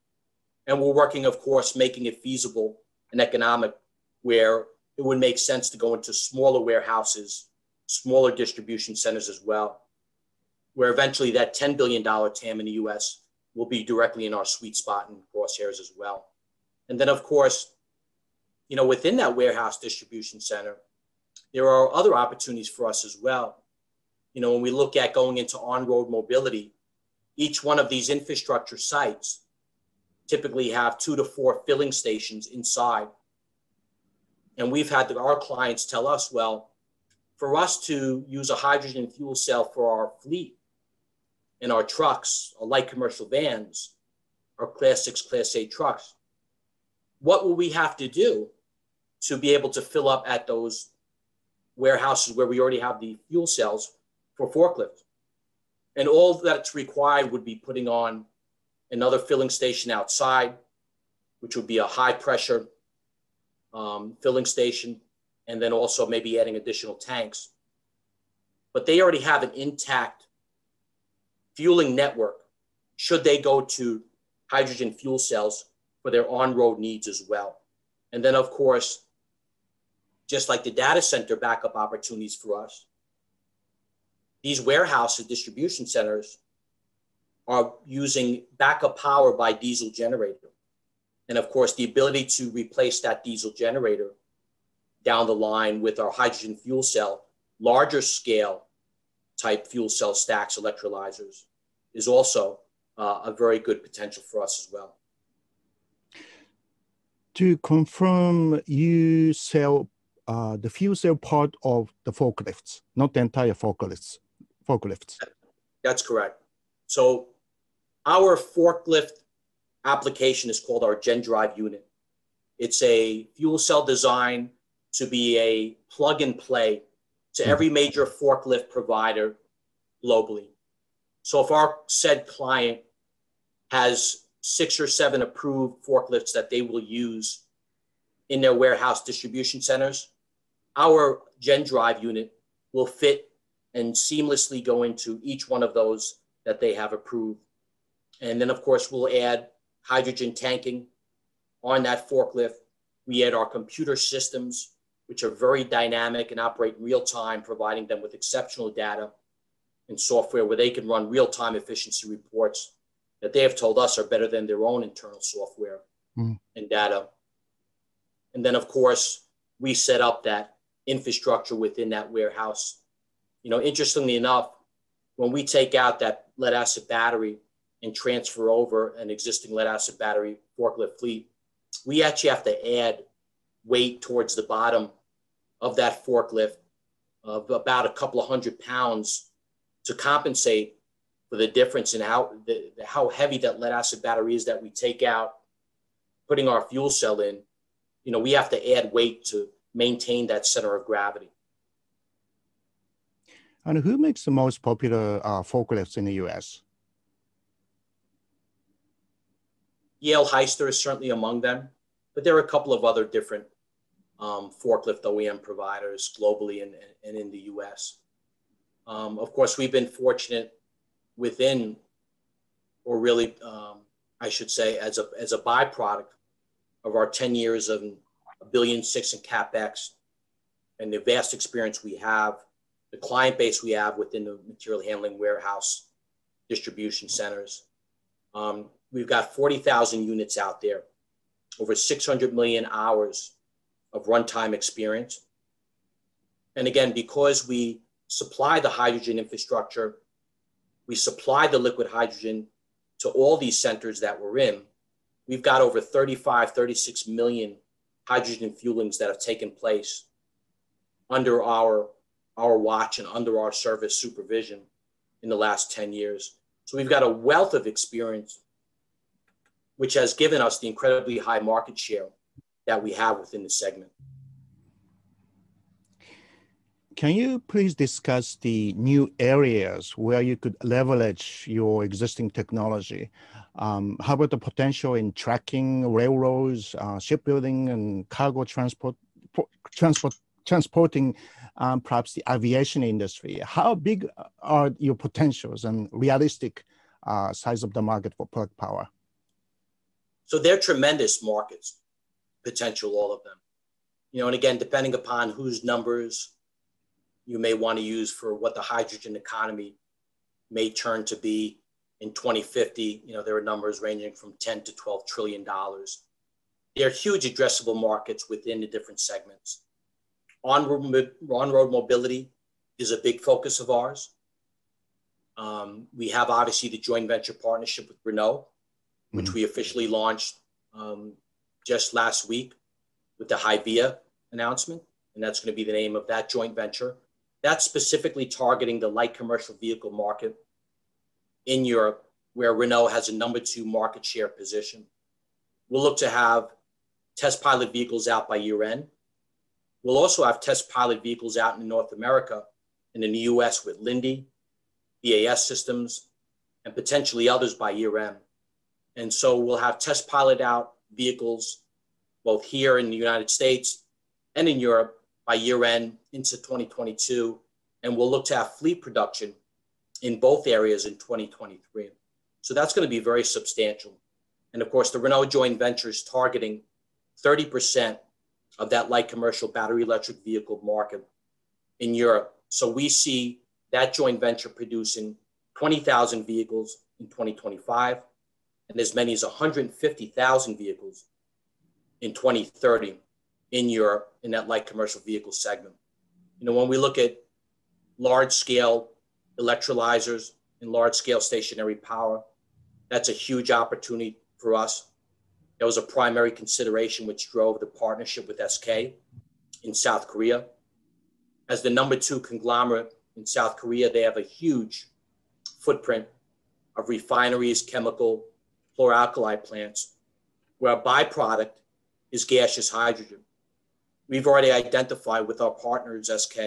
And we're working, of course, making it feasible and economic where it would make sense to go into smaller warehouses, smaller distribution centers as well, where eventually that $10 billion TAM in the US will be directly in our sweet spot and crosshairs as well. And then, of course, you know, within that warehouse distribution center, there are other opportunities for us as well. You know, when we look at going into on-road mobility, each one of these infrastructure sites typically have two to four filling stations inside. And we've had the, our clients tell us, well, for us to use a hydrogen fuel cell for our fleet and our trucks, our light commercial vans, our class six, class eight trucks, what will we have to do to be able to fill up at those warehouses where we already have the fuel cells for forklifts. And all that's required would be putting on another filling station outside, which would be a high pressure um, filling station, and then also maybe adding additional tanks. But they already have an intact fueling network should they go to hydrogen fuel cells for their on road needs as well. And then, of course, just like the data center backup opportunities for us, these warehouses, distribution centers are using backup power by diesel generator. And of course, the ability to replace that diesel generator down the line with our hydrogen fuel cell, larger scale type fuel cell stacks, electrolyzers, is also uh, a very good potential for us as well. To confirm, you sell uh, the fuel cell part of the forklifts, not the entire forklifts. Forklifts. That's correct. So our forklift application is called our Gen Drive unit. It's a fuel cell design to be a plug and play to every hmm. major forklift provider globally. So if our said client has six or seven approved forklifts that they will use in their warehouse distribution centers, our Gen Drive unit will fit and seamlessly go into each one of those that they have approved. And then, of course, we'll add hydrogen tanking on that forklift. We add our computer systems, which are very dynamic and operate real time, providing them with exceptional data and software where they can run real time efficiency reports that they have told us are better than their own internal software mm. and data. And then, of course, we set up that infrastructure within that warehouse. You know, interestingly enough, when we take out that lead acid battery and transfer over an existing lead acid battery forklift fleet, we actually have to add weight towards the bottom of that forklift of about a couple of hundred pounds to compensate for the difference in how the, how heavy that lead acid battery is that we take out putting our fuel cell in you know we have to add weight to maintain that center of gravity. And who makes the most popular uh, forklifts in the US? Yale Heister is certainly among them, but there are a couple of other different um, forklift OEM providers globally and, and in the US. Um, of course, we've been fortunate within, or really, um, I should say, as a, as a byproduct of our 10 years of a billion six in capex, and the vast experience we have, the client base we have within the material handling warehouse distribution centers. Um, we've got 40,000 units out there, over 600 million hours of runtime experience. And again, because we supply the hydrogen infrastructure, we supply the liquid hydrogen to all these centers that we're in, we've got over 35, 36 million hydrogen fuelings that have taken place under our, our watch and under our service supervision in the last 10 years. So we've got a wealth of experience, which has given us the incredibly high market share that we have within the segment. Can you please discuss the new areas where you could leverage your existing technology? Um, how about the potential in tracking, railroads, uh, shipbuilding, and cargo transport, transport transporting, um, perhaps the aviation industry? How big uh, are your potentials and realistic uh, size of the market for Plug Power? So they're tremendous markets, potential, all of them. You know, and again, depending upon whose numbers you may want to use for what the hydrogen economy may turn to be in 2050, you know, there are numbers ranging from 10 to 12 trillion dollars. There are huge addressable markets within the different segments. On-road, mobility is a big focus of ours. Um, we have obviously the joint venture partnership with Renault, which mm-hmm. we officially launched um, just last week with the Hyvia announcement, and that's going to be the name of that joint venture. That's specifically targeting the light commercial vehicle market in Europe, where Renault has a number two market share position. We'll look to have test pilot vehicles out by year end. We'll also have test pilot vehicles out in North America and in the US with Lindy, BAS systems, and potentially others by year end. And so we'll have test pilot out vehicles both here in the United States and in Europe by year end into 2022. And we'll look to have fleet production in both areas in 2023. So that's going to be very substantial. And of course, the Renault joint venture is targeting 30% of that light commercial battery electric vehicle market in Europe. So we see that joint venture producing 20,000 vehicles in 2025 and as many as 150,000 vehicles in 2030 in Europe in that light commercial vehicle segment. You know, when we look at large scale electrolyzers, and large scale stationary power. That's a huge opportunity for us. That was a primary consideration which drove the partnership with SK in South Korea. As the number two conglomerate in South Korea, they have a huge footprint of refineries, chemical, chloralkali plants, where a byproduct is gaseous hydrogen. We've already identified with our partners, SK,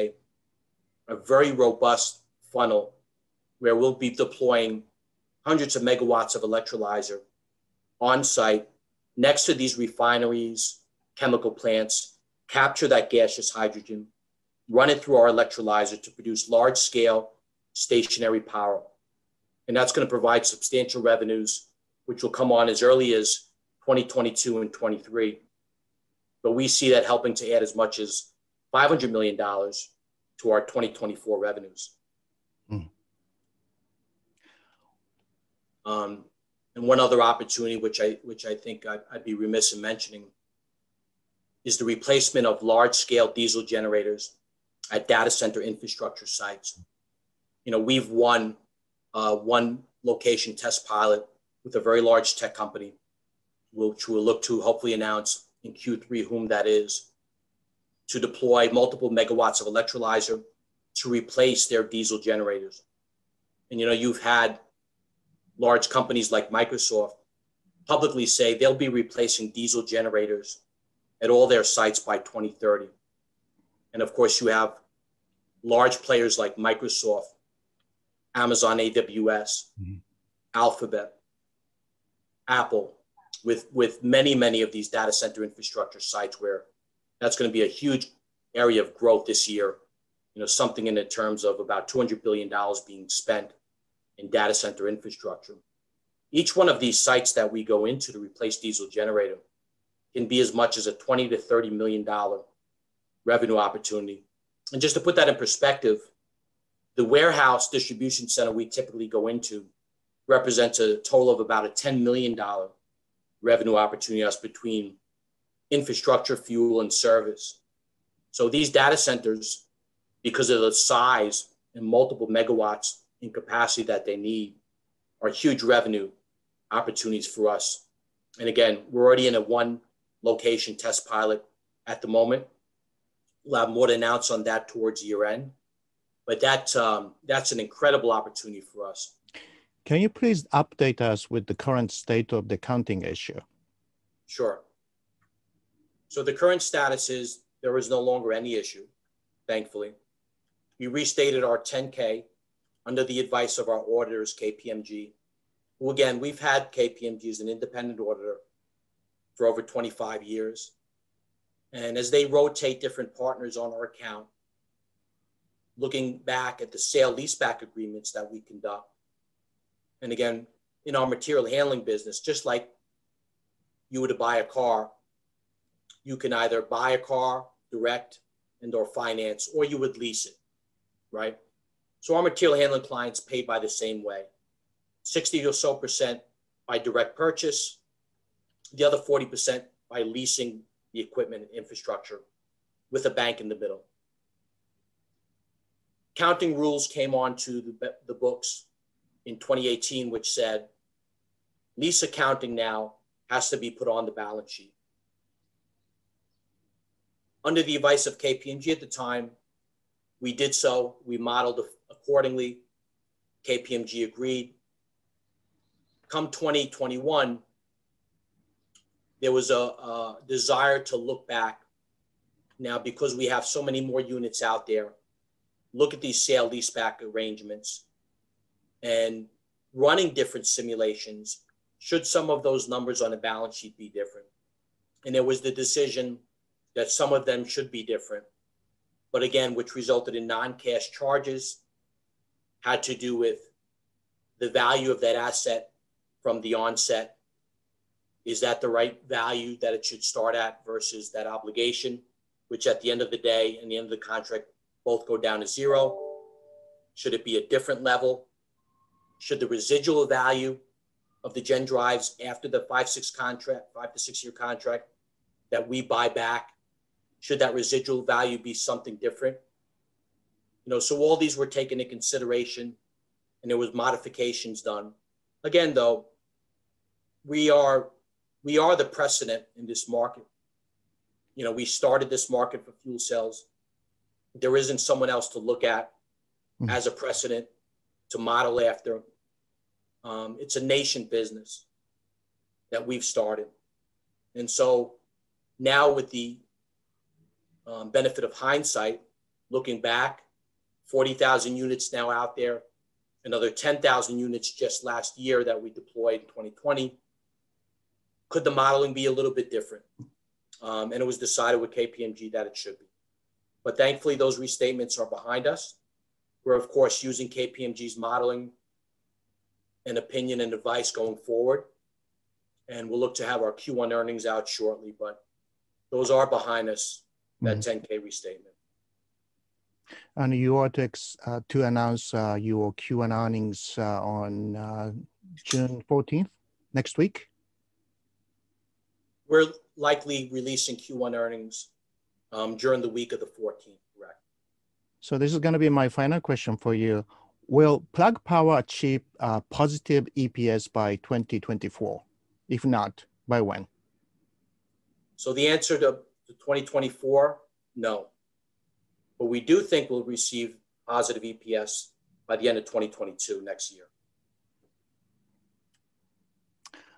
a very robust funnel where we'll be deploying hundreds of megawatts of electrolyzer on site next to these refineries, chemical plants, capture that gaseous hydrogen, run it through our electrolyzer to produce large scale stationary power. And that's going to provide substantial revenues, which will come on as early as 2022 and 23. But we see that helping to add as much as $500 million to our 2024 revenues. Um, and one other opportunity, which I, which I think I, I'd be remiss in mentioning, is the replacement of large scale diesel generators at data center infrastructure sites. You know, we've won uh, one location test pilot with a very large tech company, which we'll look to hopefully announce in Q3 whom that is, to deploy multiple megawatts of electrolyzer to replace their diesel generators. And you know, you've had large companies like Microsoft publicly say they'll be replacing diesel generators at all their sites by 2030. And of course, you have large players like Microsoft, Amazon AWS, mm-hmm. Alphabet, Apple, with, with many, many of these data center infrastructure sites where that's going to be a huge area of growth this year. You know, something in the terms of about $200 billion being spent and data center infrastructure. Each one of these sites that we go into to replace diesel generator can be as much as a 20 to 30 million dollar revenue opportunity. And just to put that in perspective, the warehouse distribution center we typically go into represents a total of about a $10 million revenue opportunity us between infrastructure, fuel, and service. So these data centers, because of the size and multiple megawatts in capacity that they need are huge revenue opportunities for us. And again, we're already in a one location test pilot at the moment. We'll have more to announce on that towards year end, but that um, that's an incredible opportunity for us. Can you please update us with the current state of the counting issue? Sure. So the current status is there is no longer any issue, thankfully. We restated our 10K under the advice of our auditors, KPMG, who again, we've had KPMG as an independent auditor for over 25 years. And as they rotate different partners on our account, looking back at the sale leaseback agreements that we conduct, and again, in our material handling business, just like you were to buy a car, you can either buy a car direct and or finance, or you would lease it, right? So our material handling clients pay by the same way. 60 or so percent by direct purchase, the other 40% by leasing the equipment and infrastructure with a bank in the middle. Counting rules came onto the, the books in 2018, which said lease accounting now has to be put on the balance sheet. Under the advice of KPMG at the time, we did so. We modeled accordingly. KPMG agreed. Come 2021, there was a, a desire to look back now because we have so many more units out there. Look at these sale leaseback arrangements and running different simulations. Should some of those numbers on the balance sheet be different? And there was the decision that some of them should be different, but again, which resulted in non cash charges had to do with the value of that asset from the onset. Is that the right value that it should start at versus that obligation, which at the end of the day and the end of the contract both go down to zero? Should it be a different level? Should the residual value of the gen drives after the five six contract, five to six year contract that we buy back, should that residual value be something different you know, so all these were taken into consideration and there was modifications done. Again, though, we are we are the precedent in this market. You know, we started this market for fuel cells. There isn't someone else to look at mm-hmm. as a precedent to model after. Um, it's a nation business that we've started. And so now, with the um, benefit of hindsight, looking back, 40,000 units now out there, another 10,000 units just last year that we deployed in 2020. Could the modeling be a little bit different? Um, and it was decided with KPMG that it should be. But thankfully, those restatements are behind us. We're, of course, using KPMG's modeling and opinion and advice going forward. And we'll look to have our Q1 earnings out shortly, but those are behind us, that mm -hmm. 10K restatement. And you ought to, uh, to announce uh, your Q and earnings uh, on uh, June 14th, next week? We're likely releasing Q1 earnings um, during the week of the 14th, correct? So this is going to be my final question for you. Will Plug Power achieve uh, positive EPS by 2024? If not, by when? So the answer to 2024, no but we do think we'll receive positive EPS by the end of 2022 next year.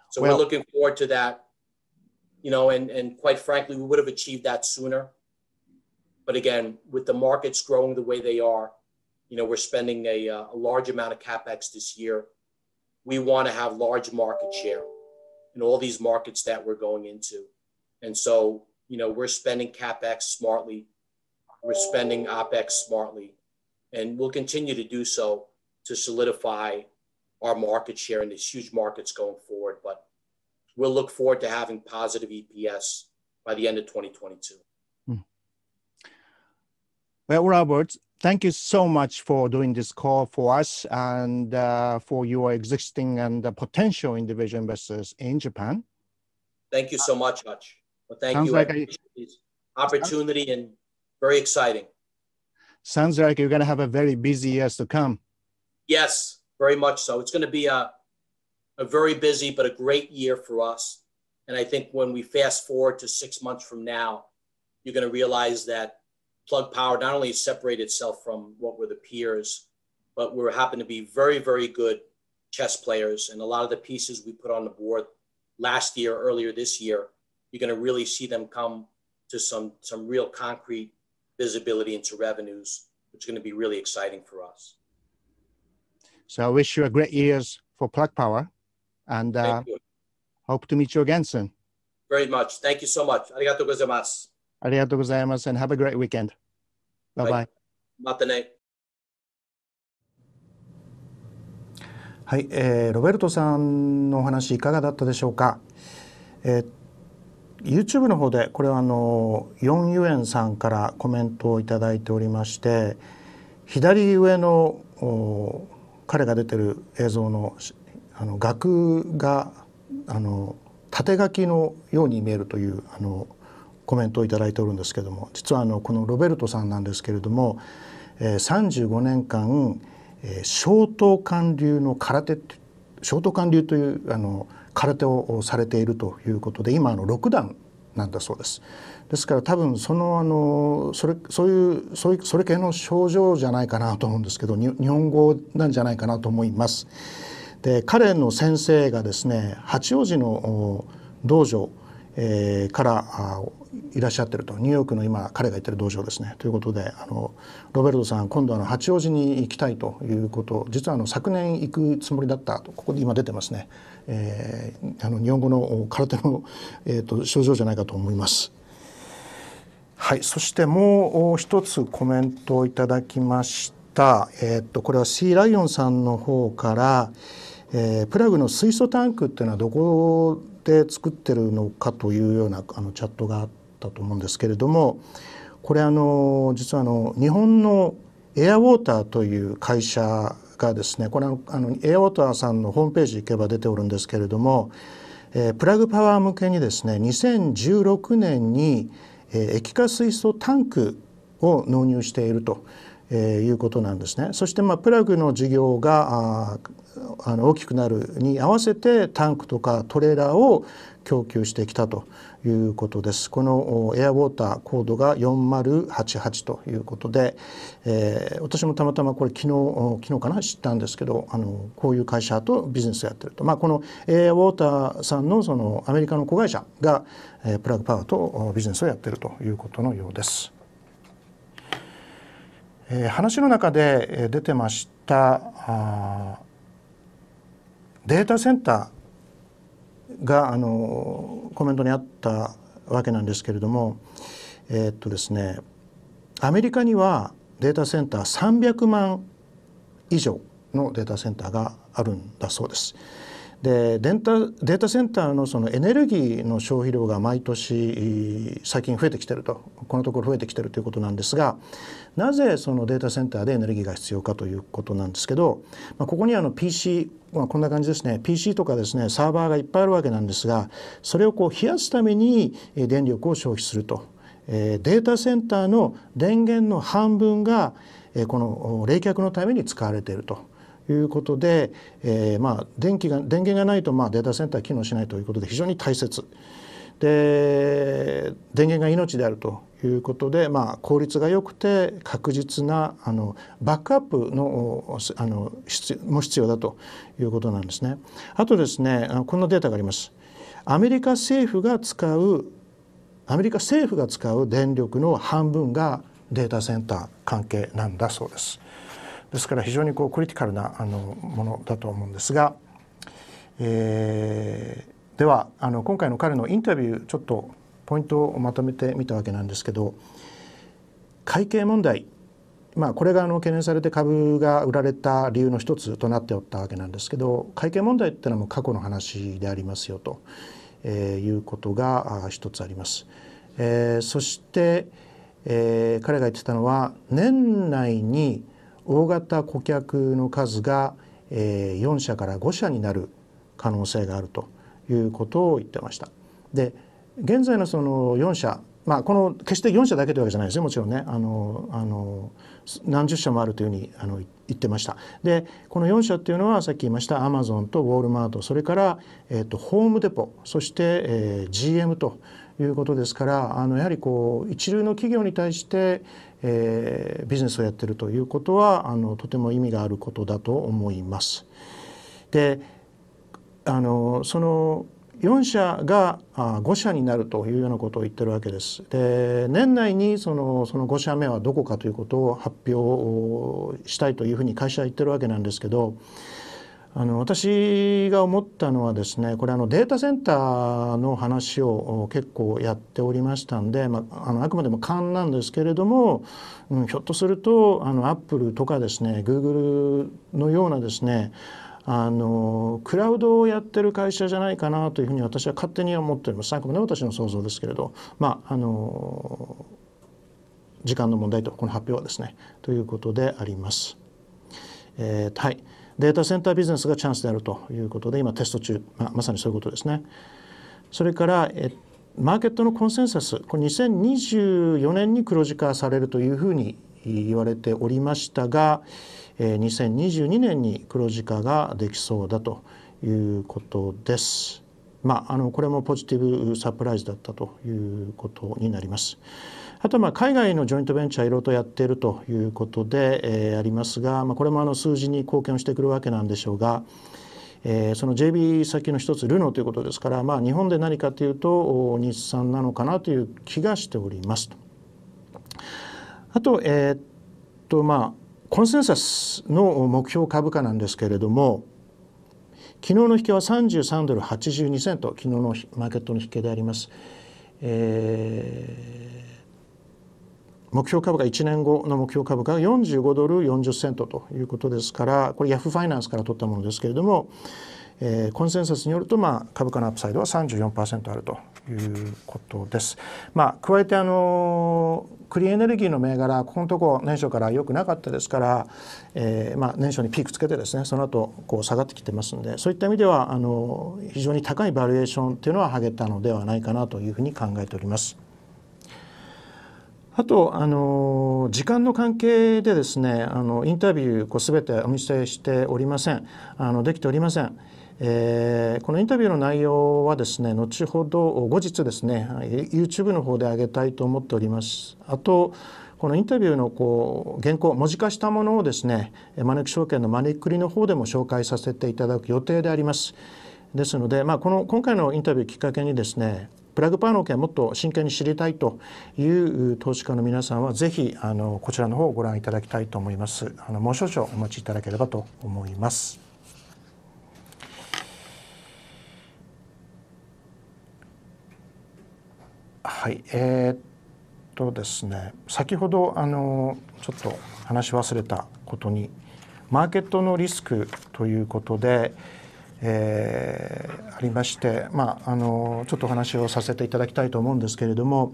So well, we're looking forward to that, you know, and, and quite frankly, we would have achieved that sooner. But again, with the markets growing the way they are, you know, we're spending a, uh, a large amount of capex this year. We want to have large market share in all these markets that we're going into. And so, you know, we're spending capex smartly we're spending OPEX smartly, and we'll continue to do so to solidify our market share in these huge markets going forward. But we'll look forward to having positive EPS by the end of 2022. Hmm. Well, Robert, thank you so much for doing this call for us and uh, for your existing and uh, potential individual investors in Japan. Thank you so much, Hutch. Well, thank Sounds you. Like I, opportunity and very exciting. Sounds like you're going to have a very busy years to come. Yes, very much so. It's going to be a, a very busy, but a great year for us. And I think when we fast forward to six months from now, you're going to realize that Plug Power not only separated itself from what were the peers, but we happen to be very, very good chess players. And a lot of the pieces we put on the board last year, earlier this year, you're going to really see them come to some some real concrete visibility into revenues, which is going to be really exciting for us. So I wish you a great years for Plug Power and uh, hope to meet you again soon. Very much. Thank you so much. Arigato gozaimasu. Arigato gozaimasu and have a great weekend. Bye-bye. Matane. はい、えー、ロベルトさんのお話いかがだったでしょうか。えー、っ YouTube の方でこれはあのン・ユエンさんからコメントを頂いておりまして左上の彼が出てる映像のあの額があの縦書きのように見えるというあのコメントを頂いておるんですけども実はあのこのロベルトさんなんですけれども、えー、35年間、えー、小東管流の空手小東管流というあの空手をされているということで今あの6段なんだそうです。ですから多分そのあのそれそういうそういうそれ系の症状じゃないかなと思うんですけど日本語なんじゃないかなと思います。で彼の先生がですね八王子の道場、えー、からいらっしゃってるとニューヨークの今彼が行ってる道場ですねということであのロベルトさん今度あの八王子に行きたいということ実はあの昨年行くつもりだったとここで今出てますね、えー、あの日本語の空手の、えーと、症状じゃないかと思います。はい、そしてもう一つコメントをいただきました。えー、っとこれはシーライオンさんの方から、えー、プラグの水素タンクっていうのはどこで作ってるのかというようなあのチャットがあって。ったと思うんですけれどもこれあの実はあの日本のエアウォーターという会社がですねこれあのエアウォーターさんのホームページ行けば出ておるんですけれども、えー、プラグパワー向けにですね2016年に、えー、液化水素タンクを納入していると。えー、いうことなんですねそして、まあ、プラグの事業があの大きくなるに合わせてタンクとかトレーラーを供給してきたということですこのエアウォーターコードが4088ということで、えー、私もたまたまこれ昨日昨日かな知ったんですけどあのこういう会社とビジネスをやってると、まあ、このエアウォーターさんのそのアメリカの子会社が、えー、プラグパワーとビジネスをやってるということのようです。えー、話の中で出てましたデータセンタがあのコメントにあったわけなんですけれどもえー、っとですねアメリカにはデータセンター300万以上のデータセンターがあるんだそうです。でデータセンターのそのエネルギーの消費量が毎年最近増えてきてるとこのところ増えてきてるということなんですがなぜそのデータセンターでエネルギーが必要かということなんですけど、まあ、ここにあの PC まあ、こんな感じですね PC とかですねサーバーがいっぱいあるわけなんですがそれをこう冷やすために電力を消費すると、えー、データセンターの電源の半分が、えこの冷却のために使われていると。いうことで、えー、まあ電気が電源がないとまあデータセンター機能しないということで非常に大切で電源が命であるということで、まあ、効率が良くて確実なあのバックアップのあの必も必要だということなんですね。あとですねこんなデータがあります。アメリカ政府が使うアメリカ政府が使う電力の半分がデータセンター関係なんだそうです。ですから非常にこうクリティカルなあのものだと思うんですが、えー、ではあの今回の彼のインタビューちょっとポイントをまとめてみたわけなんですけど会計問題まあ、これがあの懸念されて株が売られた理由の一つとなっておったわけなんですけど会計問題ってのはもう過去の話でありますよと、えー、いうことが一つあります。えー、そして、えー、彼が言ってたのは年内に大型顧客の数が、えー、4社から5社になる可能性があるということを言ってました。で現在のその4社まあ、この決して4社だけというわけじゃないですよもちろんねあのあの何十社もあるというふうにあの言ってましたでこの4社っていうのはさっき言いましたアマゾンとウォールマートそれから、えー、とホームデポそして、えー、GM ということですからあのやはりこう一流の企業に対して、えー、ビジネスをやってるということはあのとても意味があることだと思います。であのその4社が5社になるというようなことを言ってるわけです。で年内にそのその5社目はどこかということを発表したいというふうに会社は言ってるわけなんですけどあの私が思ったのはですねこれあのデータセンターの話を結構やっておりましたんで、まあ、あのあくまでも勘なんですけれども、うん、ひょっとするとあのアップルとかですねグーグルのようなですねあのクラウドをやってる会社じゃないかなというふうに私は勝手に思っておりますあくまで私の想像ですけれどまああの時間の問題とこの発表はですねということであります。えー、はいデータセンタービジネスがチャンスであるということで今テスト中、まあ、まさにそういうことですね。それからえマーケットのコンセンサスこれ2024年に黒字化されるというふうに言われておりましたが、2022年に黒字化ができそうだということです。まあ、あのこれもポジティブサプライズだったということになります。あとまあ海外のジョイントベンチャーいろいろとやっているということで、えー、ありますが、まあ、これもあの数字に貢献をしてくるわけなんでしょうが、えー、その JB 先の一つルノーということですから、まあ、日本で何かというと日産なのかなという気がしております。あと,、えー、っとまあコンセンサスの目標株価なんですけれども昨日の引けは33ドル82セント昨日のマーケットの引けであります、えー、目標株価1年後の目標株価が45ドル40セントということですからこれヤフーファイナンスから取ったものですけれども、えー、コンセンサスによると、まあ、株価のアップサイドは34%あるということです。まあ、加えてあのクリーンエネルギーの銘柄ここのとこ年初から良くなかったですから、えー、まあ年初にピークつけてですねその後こう下がってきてますんでそういった意味ではあの非常に高いバリエーションというのははげたのではないかなというふうに考えております。あと、あの、時間の関係でですね、あの、インタビュー、こう、すべてお見せしておりません。あの、できておりません。えー、このインタビューの内容はですね後ほど後日ですね YouTube の方で上げたいと思っておりますあとこのインタビューのこう原稿文字化したものをですねマネック証券のマネックリの方でも紹介させていただく予定でありますですので、まあ、この今回のインタビューきっかけにですねプラグパーの件もっと真剣に知りたいという投資家の皆さんはぜひあのこちらの方をご覧いただきたいと思いますあのもう少々お待ちいただければと思いますはいえー、っとですね先ほどあのちょっと話し忘れたことにマーケットのリスクということで、えー、ありまして、まあ、あのちょっとお話をさせていただきたいと思うんですけれども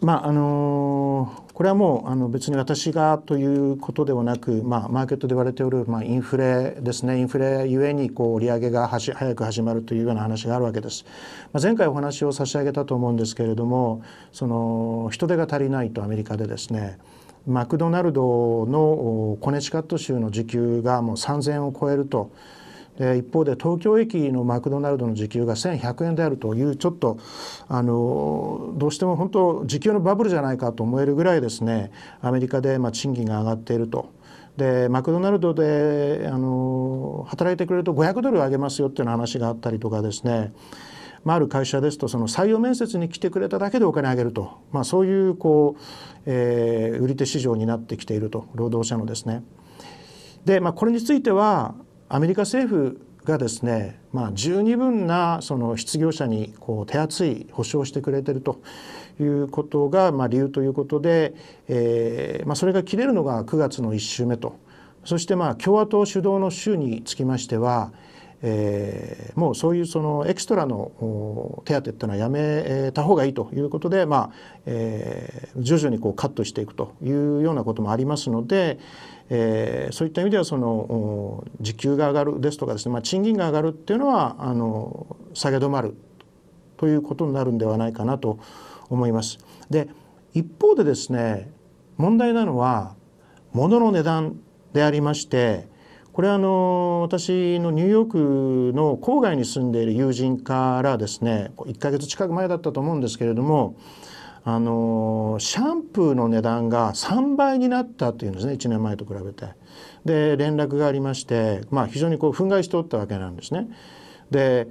まああのこれはもうあの別に私がということではなく、まあ、マーケットで言われておる、まあ、インフレですねインフレゆえにこう利上げがはし早く始まるというような話があるわけです、まあ、前回お話を差し上げたと思うんですけれどもその人手が足りないとアメリカでですねマクドナルドのコネチカット州の時給がもう3000円を超えると。で一方で東京駅のマクドナルドの時給が1100円であるというちょっとあのどうしても本当時給のバブルじゃないかと思えるぐらいですねアメリカでまあ賃金が上がっていると。でマクドナルドであの働いてくれると500ドルあげますよっていう話があったりとかですねまあ、ある会社ですとその採用面接に来てくれただけでお金あげると、まあ、そういうこう、えー、売り手市場になってきていると労働者のですね。で、まあ、これについてはアメリカ政府がですね、まあ、十二分なその失業者にこう手厚い保障をしてくれてるということがまあ理由ということで、えーまあ、それが切れるのが9月の1週目とそしてまあ共和党主導の州につきましては、えー、もうそういうそのエクストラの手当というのはやめた方がいいということで、まあえー、徐々にこうカットしていくというようなこともありますので、えー、そういった意味ではその時給が上がるですとかですね、まあ、賃金が上がるっていうのはあの下げ止まるということになるんではないかなと思います。で一方でですね問題なのは物の値段でありましてこれはあの私のニューヨークの郊外に住んでいる友人からですね1ヶ月近く前だったと思うんですけれどもあのシャンプーの値段が3倍になったというんですね1年前と比べて。で連絡がありまして、まあ、非常にこう憤慨しておったわけなんですね。で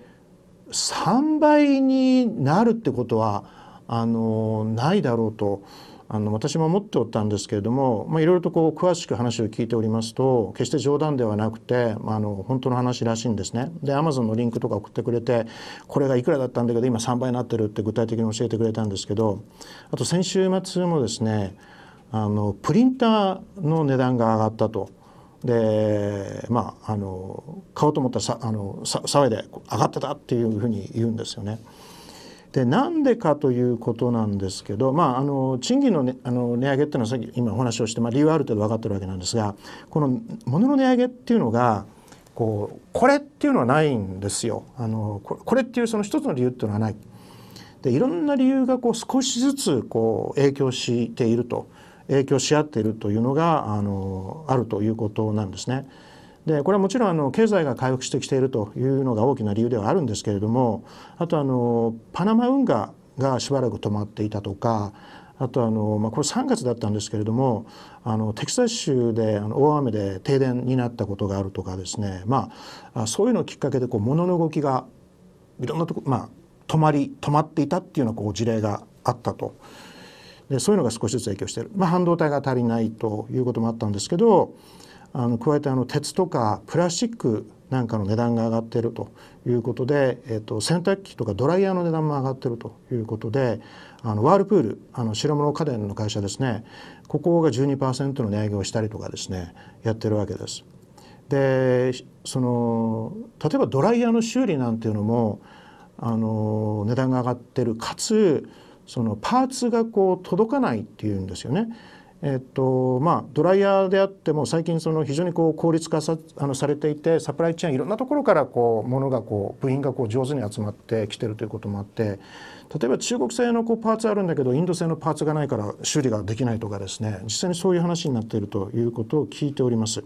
3倍になるってことはあのないだろうとあの私も持っておったんですけれども、まあ、いろいろとこう詳しく話を聞いておりますと決して冗談ではなくて、まあ、あの本当の話らしいんですねでアマゾンのリンクとか送ってくれてこれがいくらだったんだけど今3倍になってるって具体的に教えてくれたんですけどあと先週末もですねあのプリンターの値段が上がったと。でまああの買おうと思ったらさあの騒いで上がってたっていうふうに言うんですよね。でなんでかということなんですけど、まあ、あの賃金の,、ね、あの値上げっていうのはさっき今お話をして、まあ、理由はある程度分かってるわけなんですがこの物の値上げっていうのがこうこれっていうのはないんですよあのこれっていうその一つの理由っていうのはない。でいろんな理由がこう少しずつこう影響していると影響し合っているというのがあのあるということなんですね。でこれはもちろんあの経済が回復してきているというのが大きな理由ではあるんですけれどもあとあのパナマ運河がしばらく止まっていたとかあとあの、まあ、これ3月だったんですけれどもあのテキサス州で大雨で停電になったことがあるとかですね、まあ、そういうのをきっかけでこう物の動きがいろんなとこ、まあ、止まり止まっていたっていうようなこう事例があったとでそういうのが少しずつ影響してる、まあ、半導体が足りないということもあったんですけどあの加えてあの鉄とかプラスチックなんかの値段が上がっているということで、えー、と洗濯機とかドライヤーの値段も上がっているということであのワールプールあの白物家電の会社ですねここが12%の値上げをしたりとかですねやってるわけです。でその例えばドライヤーの修理なんていうのもあの値段が上がってるかつそのパーツがこう届かないっていうんですよね。えっとまあ、ドライヤーであっても最近その非常にこう効率化さあのされていてサプライチェーンいろんなところからこう物がこう部品がこう上手に集まってきてるということもあって例えば中国製のこうパーツあるんだけどインド製のパーツがないから修理ができないとかですね実際にそういう話になっているということを聞いております。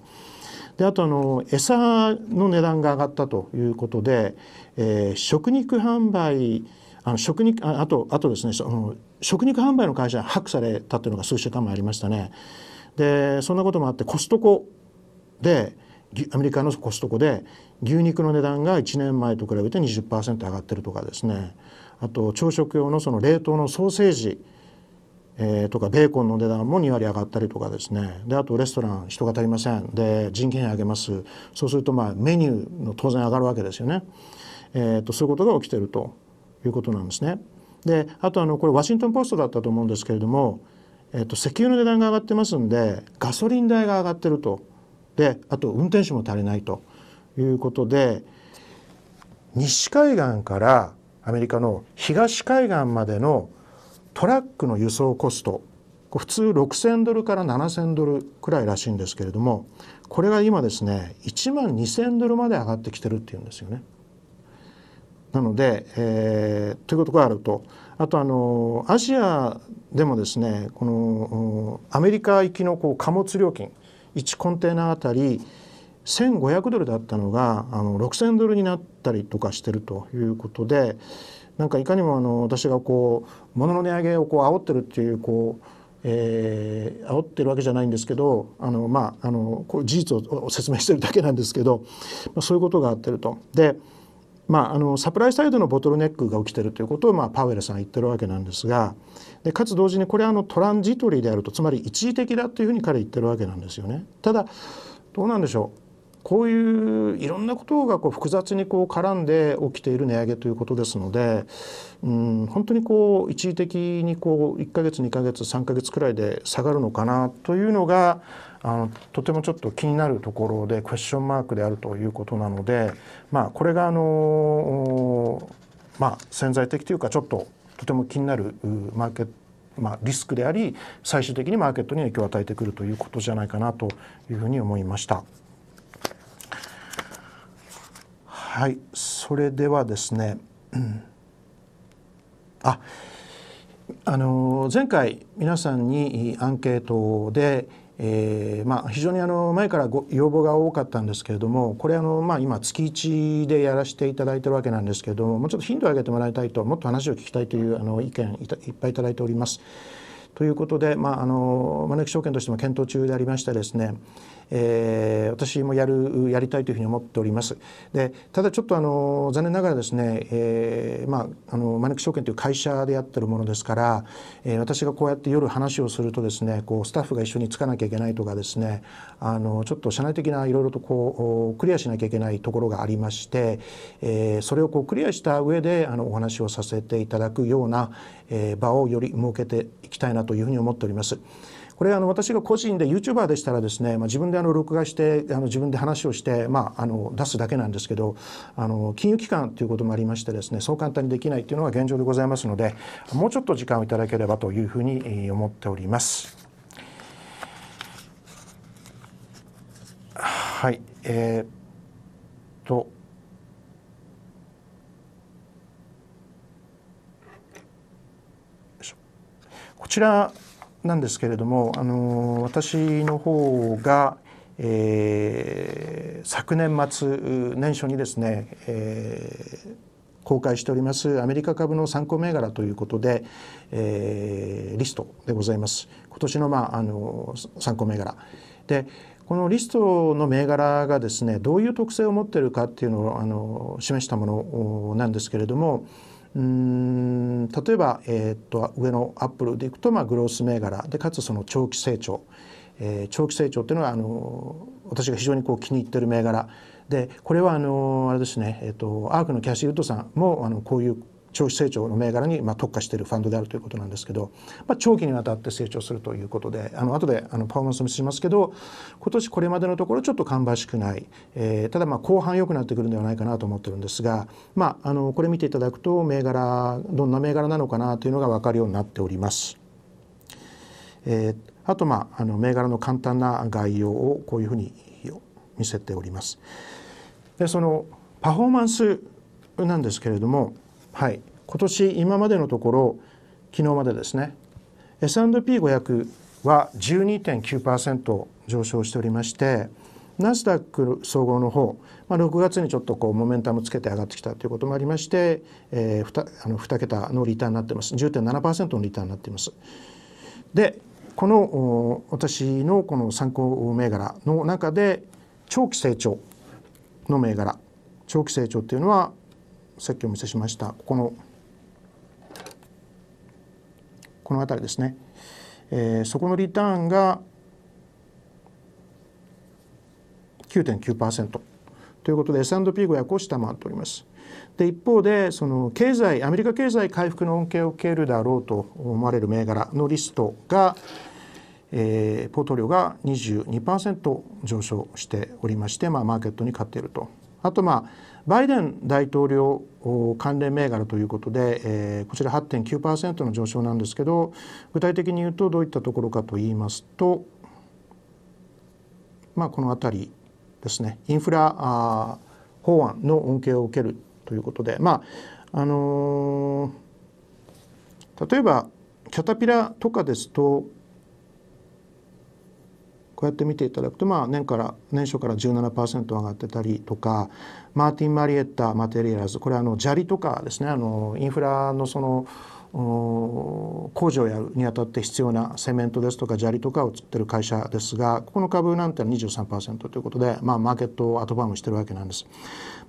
であとあの餌の値段が上がったということで、えー、食肉販売あの食肉あとあとですねその食肉販売の会社ハックされたというのが数週間前ありましたね。でそんなこともあってコストコでアメリカのコストコで牛肉の値段が1年前と比べて20%上がってるとかですねあと朝食用のその冷凍のソーセージ、えー、とかベーコンの値段も2割上がったりとかですねであとレストラン人が足りませんで人件費上げますそうするとまあメニューの当然上がるわけですよね、えーとそういうことが起きてるということなんですね。であとあのこれワシントン・ポストだったと思うんですけれども、えっと、石油の値段が上がってますんでガソリン代が上がってるとであと運転手も足りないということで西海岸からアメリカの東海岸までのトラックの輸送コスト普通6,000ドルから7,000ドルくらいらしいんですけれどもこれが今ですね1万2,000ドルまで上がってきてるっていうんですよね。なので、えー、ということがあるとあとあのアジアでもですねこのアメリカ行きのこう貨物料金1コンテナあたり1500ドルだったのがあの6000ドルになったりとかしてるということでなんかいかにもあの私がこう物の値上げをこう煽ってるっていうこうえー、煽ってるわけじゃないんですけどあの、まあ、あのこう事実を説明してるだけなんですけど、まあ、そういうことがあってると。でまあ、あのサプライサイドのボトルネックが起きてるということを、まあ、パウエルさん言ってるわけなんですがでかつ同時にこれはあのトランジトリーであるとつまり一時的だというふうに彼言ってるわけなんですよね。ただどうなんでしょうこういういろんなことがこう複雑にこう絡んで起きている値上げということですので、うん、本当にこう一時的にこう1ヶ月2ヶ月3ヶ月くらいで下がるのかなというのがあのとてもちょっと気になるところでクエスチョンマークであるということなので、まあ、これがあの、まあ、潜在的というかちょっととても気になるマーケットまあ、リスクであり最終的にマーケットに影響を与えてくるということじゃないかなというふうに思いました。はいそれではですね、うん、ああの前回皆さんにアンケートで、えーまあ、非常にあの前からご要望が多かったんですけれどもこれあの、まあ、今月1でやらせていただいてるわけなんですけれどももうちょっと頻度を上げてもらいたいともっと話を聞きたいというあの意見いっぱいいただいております。ということで、まあ、あの招き証券としても検討中でありましてですね、えー、私もやるやりたいというふうに思っておりますでただちょっとあの残念ながらですね、えー、まああのマネック証券という会社でやってるものですから、えー、私がこうやって夜話をするとですねこうスタッフが一緒につかなきゃいけないとかですねあのちょっと社内的ないろいろとこうクリアしなきゃいけないところがありまして、えー、それをこうクリアした上であのお話をさせていただくような、えー、場をより設けていきたいなというふうに思っております。これあの私が個人で YouTuber でしたらですね、まあ、自分であの録画してあの自分で話をして、まあ、あの出すだけなんですけどあの金融機関ということもありましてですねそう簡単にできないというのが現状でございますのでもうちょっと時間をいただければというふうに思っております。はい、えー、とこちらなんですけれども、あの私の方が、えー、昨年末年初にですね、えー、公開しておりますアメリカ株の参考銘柄ということで、えー、リストでございます今年の,、まあ、あの参考銘柄でこのリストの銘柄がですねどういう特性を持っているかっていうのをあの示したものなんですけれども、うん例えば、えっ、と上のアップルでいくと、まあ、グロース銘柄でかつその長期成長、えー、長期成長っていうのはあの私が非常にこう気に入ってる銘柄でこれはあのあれですね、えっ、とアークのキャッシュ・ウッドさんもあのこういう長期成長の銘柄にまあ特化しているファンドであるということなんですけど、まあ、長期にわたって成長するということであの後であのパフォーマンスもしますけど今年これまでのところちょっと芳しくない、えー、ただまあ後半良くなってくるんではないかなと思ってるんですが、まあ、あのこれ見ていただくと銘柄どんな銘柄なのかなというのが分かるようになっております。えー、あとまああの銘柄の簡単な概要をこういうふうに見せております。でそのパフォーマンスなんですけれどもはい、今年今までのところ昨日までですね S&P500 は12.9%上昇しておりましてナスダック総合の方、まあ、6月にちょっとこうモメンタムつけて上がってきたということもありまして、えー、2, あの2桁のリターンになってます10.7%のリターンになっています。でこの私のこの参考銘柄の中で長期成長の銘柄長期成長っていうのはさっきお見せしましたここのこの辺りですね、えー、そこのリターンが9.9%ということで S&P 500を下回っております。で一方でその経済アメリカ経済回復の恩恵を受けるだろうと思われる銘柄のリストが、えー、ポートリオが22%上昇しておりまして、まあ、マーケットに勝っていると。あとまあバイデン大統領関連銘柄ということで、えー、こちら8.9%の上昇なんですけど具体的に言うとどういったところかと言いますと、まあ、この辺りですねインフラ法案の恩恵を受けるということで、まああのー、例えばキャタピラとかですとこうやって見ていただくと、まあ、年から年初から17%上がってたりとかマーティン・マリエッタ・マテリアルズこれはあの砂利とかですねあのインフラのその工事をやるにあたって必要なセメントですとか砂利とかを作ってる会社ですがここの株なんてのは23%ということで、まあ、マーケットをドバームしてるわけなんです。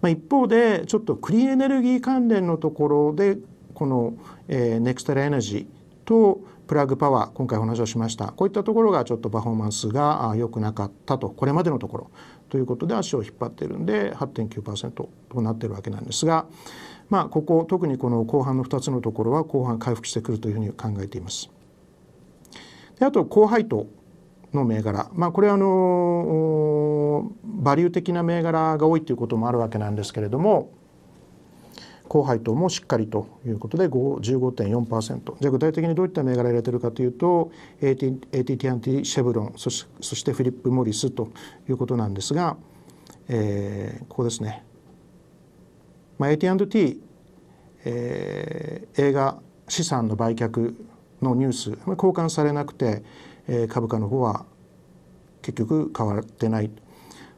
まあ、一方でちょっとクリーンエネルギー関連のところでこの、えー、ネクストラエナジーとプラグパワー今回お話をしましたこういったところがちょっとパフォーマンスが良くなかったとこれまでのところということで足を引っ張っているんで8.9%となっているわけなんですが、まあ、ここ特にこの後半の2つのところは後半回復してくるというふうに考えています。であと高配当の銘柄、まあ、これはあのバリュー的な銘柄が多いということもあるわけなんですけれども高配当もしっかりということで15.4%じゃあ具体的にどういった銘柄入れてるかというと AT&T シェブロンそしそしてフィリップ・モリスということなんですが、えー、ここですね、まあ、AT&T、えー、映画資産の売却のニュース交換されなくて、えー、株価の方は結局変わってない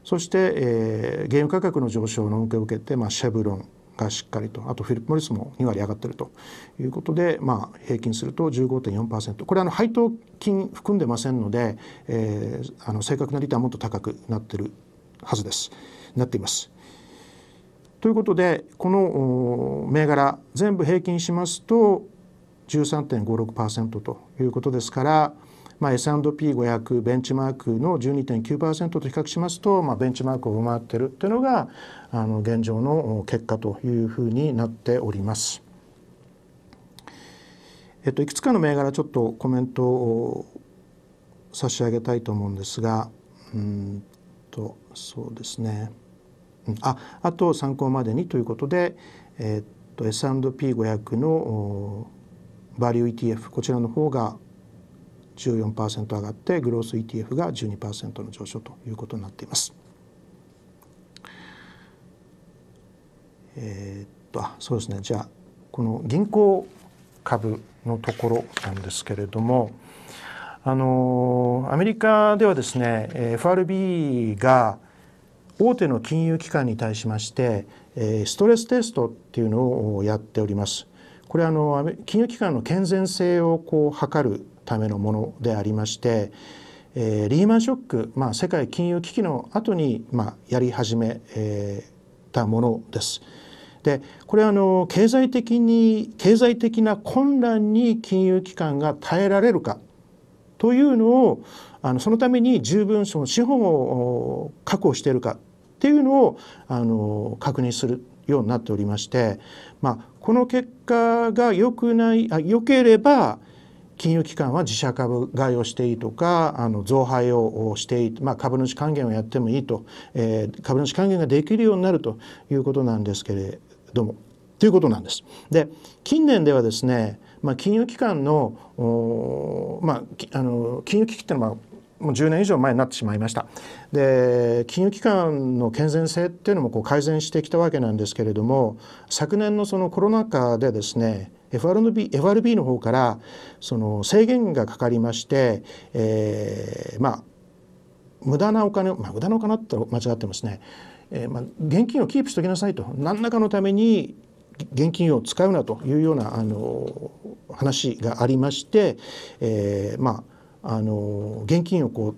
そして、えー、原油価格の上昇の恩恵を受けて、まあ、シェブロンがしっかりとあとフィリップ・モリスも2割上がってるということで、まあ、平均すると15.4%これあの配当金含んでませんので、えー、あの正確なリターンもっと高くなってるはずですなっています。ということでこの銘柄全部平均しますと13.56%ということですからまあ、S&P500 ベンチマークの12.9%と比較しますと、まあ、ベンチマークを上回っているというのがあの現状の結果というふうになっております。えっと、いくつかの銘柄ちょっとコメントを差し上げたいと思うんですがうんとそうですねああと参考までにということで、えっと、S&P500 のバリュー ETF こちらの方が14%上がってグロース ETF が12%の上昇ということになっています。えー、っとあそうですねじゃあこの銀行株のところなんですけれどもあのアメリカではですね FRB が大手の金融機関に対しましてストレステストっていうのをやっております。これあの金融機関の健全性をこう測るためのものでありまして、えー、リーマンショック、まあ、世界金融危機の後に、まあ、やり始め、えー、たものです。でこれはあの経済的に経済的な混乱に金融機関が耐えられるかというのをあのそのために十分その資本を確保しているかっていうのをあの確認するようになっておりまして、まあ、この結果が良くないあ良ければ金融機関は自社株買いをしていいとかあの増配をしていい、まあ、株主還元をやってもいいと、えー、株主還元ができるようになるということなんですけれどもということなんです。で近年ではですね、まあ、金融機関のまあ、あの金融危機っていうのはもう10年以上前になってしまいましたで金融機関の健全性っていうのもこう改善してきたわけなんですけれども昨年のそのコロナ禍でですね FRB, FRB の方からその制限がかかりまして、えー、まあ無駄なお金、まあ、無駄なお金って間違ってますね、えーまあ、現金をキープしときなさいと何らかのために現金を使うなというようなあの話がありまして、えー、まああの現金をこう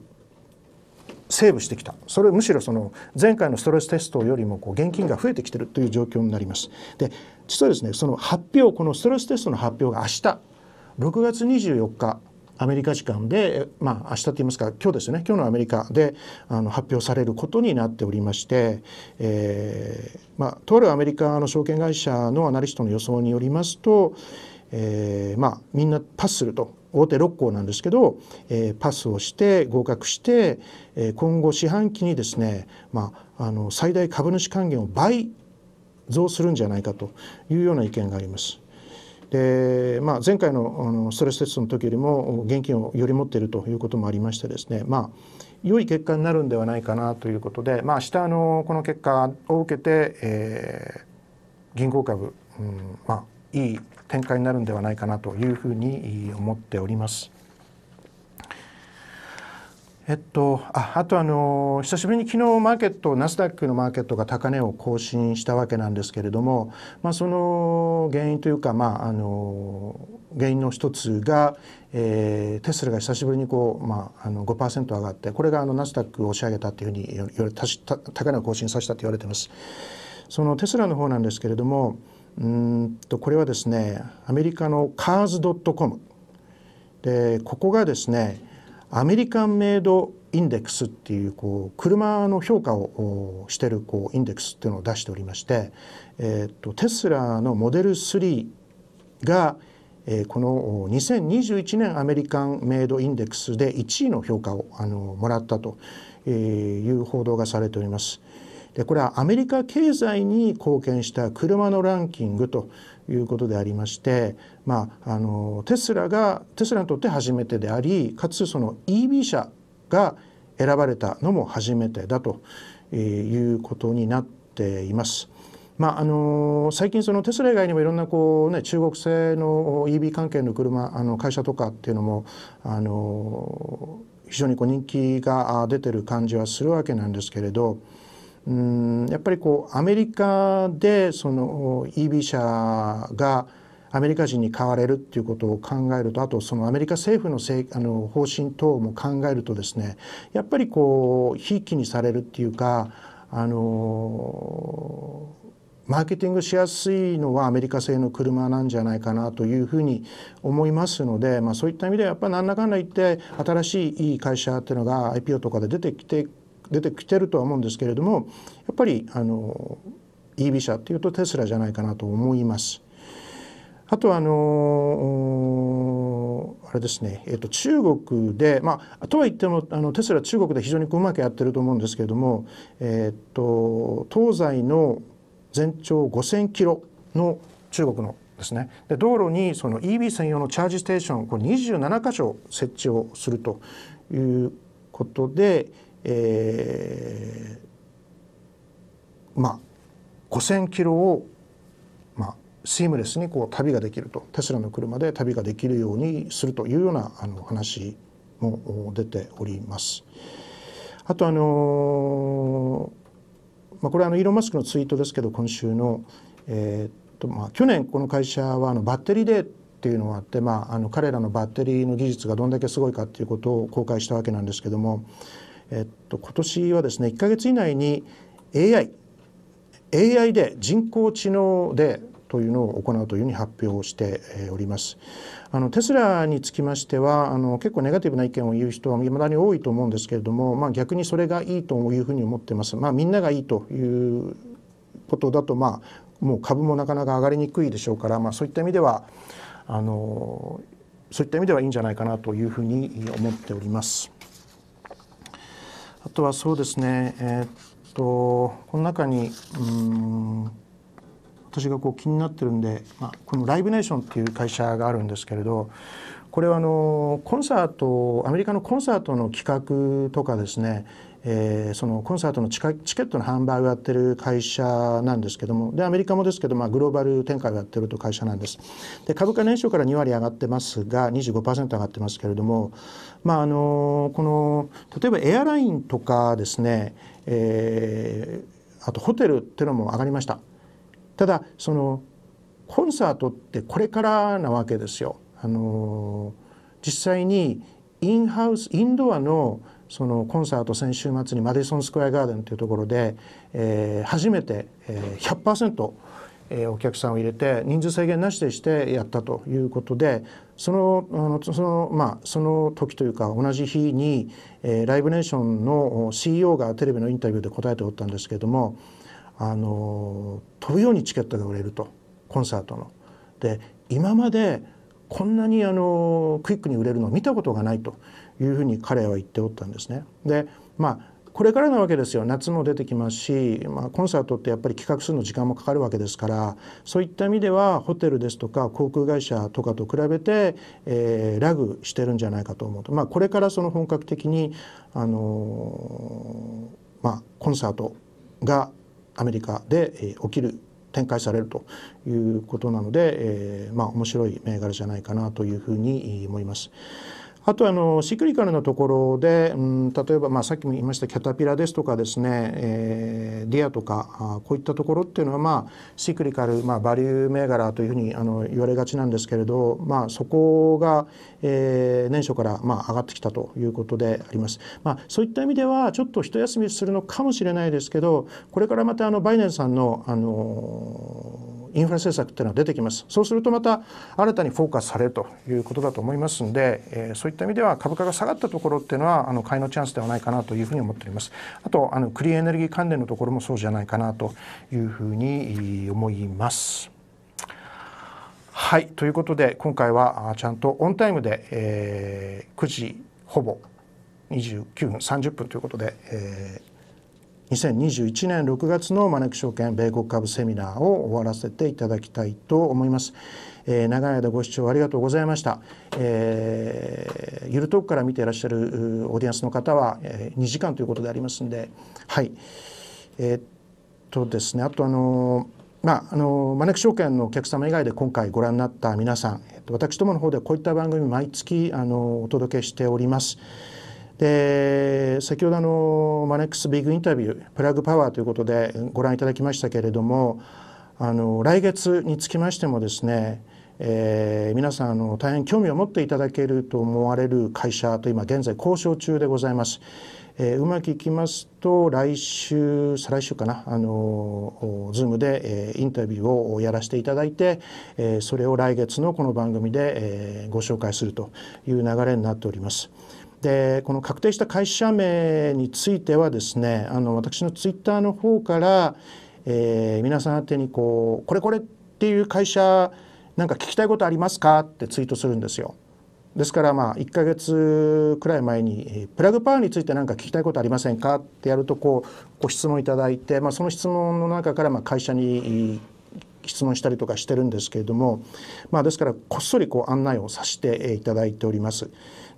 セーブしてきたそれむしろその前回のストレステストよりもこう現金が増えてきてるという状況になります。で実はですねその発表このストレステストの発表が明日6月24日アメリカ時間で、まあ、明日と言いますか今日ですね今日のアメリカであの発表されることになっておりまして、えーまあ、とあるアメリカの証券会社のアナリストの予想によりますと、えーまあ、みんなパスすると大手6校なんですけど、えー、パスをして合格して、え今後四半期にですね、まあ、あの最大株主還元を倍増するんじゃないかというような意見があります。でまあ、前回のあのストレステストの時よりも現金をより持っているということもありましてですね、まあ、良い結果になるんではないかなということで、まあ、明日のこの結果を受けて、えー、銀行株、うんまあ、いい展開になるんではないかなというふうに思っております。えっと、ああとあの久しぶりに昨日マーケットナスダックのマーケットが高値を更新したわけなんですけれども、まあ、その原因というか、まあ、あの原因の一つが、えー、テスラが久しぶりにこう、まあ、あの5%上がってこれがあのナスダックを押し上げたというふうによたした高値を更新させたと言われています。そのテスラの方なんですけれどもうんとこれはですねアメリカのカーズ .com でここがですねアメリカンメイドインデックスっていうこう車の評価をしてるこうインデックスっていうのを出しておりまして、えー、とテスラのモデル3が、えこの2021年アメリカンメイドインデックスで1位の評価をあのもらったという報道がされております。でこれはアメリカ経済に貢献した車のランキングということでありましてまあ、あのテスラがテスラにとって初めてでありかつその e b 車が選ばれたのも初めてだということになっています。まああの最近そのテスラ以外にもいろんなこう、ね、中国製の e b 関係の車あの会社とかっていうのも、あの非常にこう人気が出てる感じはするわけなんですけれどうんやっぱりこうアメリカでその e b 車がアメリカ人に買われるっていうことを考えるとあとそのアメリカ政府のせいあの方針等も考えるとですねやっぱりこうひいきにされるっていうかあのマーケティングしやすいのはアメリカ製の車なんじゃないかなというふうに思いますので、まあ、そういった意味ではやっぱり何らかんだ言って新しいいい会社っていうのが IPO とかで出てきて出てきてるとは思うんですけれどもやっぱりあの EV 車っていうとテスラじゃないかなと思います。あとあのあれですね、えー、と中国で、まあ、とはいってもあのテスラ中国で非常にうまくやってると思うんですけれども、えーと、と東西の全長5,000キロの中国のですねで道路にその EV 専用のチャージステーションこれ27箇所設置をするということで、えー、まあ5,000キロをシームレスにこう旅ができるとテスラの車で旅ができるようにするというようなあの話も出ております。あとあのまあ、これはあのイーロン・マスクのツイートですけど今週の、えっとまあ、去年この会社はあのバッテリーデーっていうのがあって、まあ、あの彼らのバッテリーの技術がどんだけすごいかっていうことを公開したわけなんですけども、えっと、今年はですね1か月以内に AI AI で人工知能でというのを行うというふうに発表しております。あのテスラにつきましてはあの結構ネガティブな意見を言う人は未だに多いと思うんですけれども、まあ、逆にそれがいいというふうに思ってます。まあ、みんながいいということだと、まあ、もう株もなかなか上がりにくいでしょうから、まあ、そういった意味ではあのそういった意味ではいいんじゃないかなというふうに思っております。あとはそうですね、えー、っとこの中にうん私がこう気になってるんで、まあ、このライブネーションっていう会社があるんですけれどこれはあのコンサートアメリカのコンサートの企画とかですねえー、そのコンサートのチケットの販売をやってる会社なんですけどもでアメリカもですけど、まあ、グローバル展開をやってると会社なんです。で株価年初から2割上がってますが25%上がってますけれども、まあ、あのこの例えばエアラインとかですね、えー、あとホテルっていうのも上がりました。ただそのコンサートってこれからなわけですよ。あの実際にインハウスインドアのそのコンサート先週末にマディソン・スクエア・ガーデンというところで、えー、初めて、えー、100%、えお客さんを入れて人数制限なしでしてやったということでそのあのその,、まあ、その時というか同じ日に、えー、ライブネーションの CEO がテレビのインタビューで答えておったんですけれどもあの飛ぶようにチケットが売れるとコンサートの。で今までこんなにあのクイックに売れるのを見たことがないというふうに彼は言っておったんですね。でまあこれからなわけですよ夏も出てきますし、まあ、コンサートってやっぱり企画するの時間もかかるわけですからそういった意味ではホテルですとか航空会社とかと比べて、えー、ラグしてるんじゃないかと思うと、まあ、これからその本格的に、あのー、まあ、コンサートがアメリカで起きる展開されるということなので、えー、まあ面白い銘柄じゃないかなというふうに思います。あとあのシクリカルのところで、うん、例えば、まあ、さっきも言いましたキャタピラですとかですね、えー、ディアとかこういったところっていうのは、まあ、シクリカル、まあ、バリュー銘柄というふうにあの言われがちなんですけれど、まあ、そこが、えー、年初から、まあ、上がってきたということであります。まあ、そういった意味ではちょっと一休みするのかもしれないですけどこれからまたあのバイデンさんのあのーインフラ政策っていうのは出てきますそうするとまた新たにフォーカスされるということだと思いますんで、えー、そういった意味では株価が下がったところっていうのはあの買いのチャンスではないかなというふうに思っておりますあとあのクリーンエネルギー関連のところもそうじゃないかなというふうに思いますはいということで今回はちゃんとオンタイムで、えー、9時ほぼ29分30分ということで、えー、2021年6月のマネック証券米国株セミナーを終わらせていただきたいと思います。えー、長い間ご視聴ありがとうございました、えー、ゆるトークから見ていらっしゃるオーディエンスの方は、えー、2時間ということでありますのではいえー、っとですねあとあのー、まああのマネック証券のお客様以外で今回ご覧になった皆さん、私どもの方でこういった番組毎月あのお届けしております。で先ほどあのマネックスビッグインタビュープラグパワーということでご覧いただきましたけれどもあの来月につきましてもですねえー、皆さんあの大変興味を持っていただけると思われる会社と今現在交渉中でございます。えー、うまくいきますと来週再来週かなあの Zoom で、えー、インタビューをやらせていただいて、えー、それを来月のこの番組で、えー、ご紹介するという流れになっております。でこの確定した会社名についてはですねあの私のツイッターの方から、えー、皆さん宛てにこう「これこれ」っていう会社なんか聞きたいことありますかってツイートするんですよ。ですからまあ1ヶ月くらい前にプラグパワーについて何か聞きたいことありませんかってやるとこうご質問いただいて、まあ、その質問の中からまあ会社に質問したりとかしてるんですけれども、まあ、ですからこっそりこう案内をさせていただいております。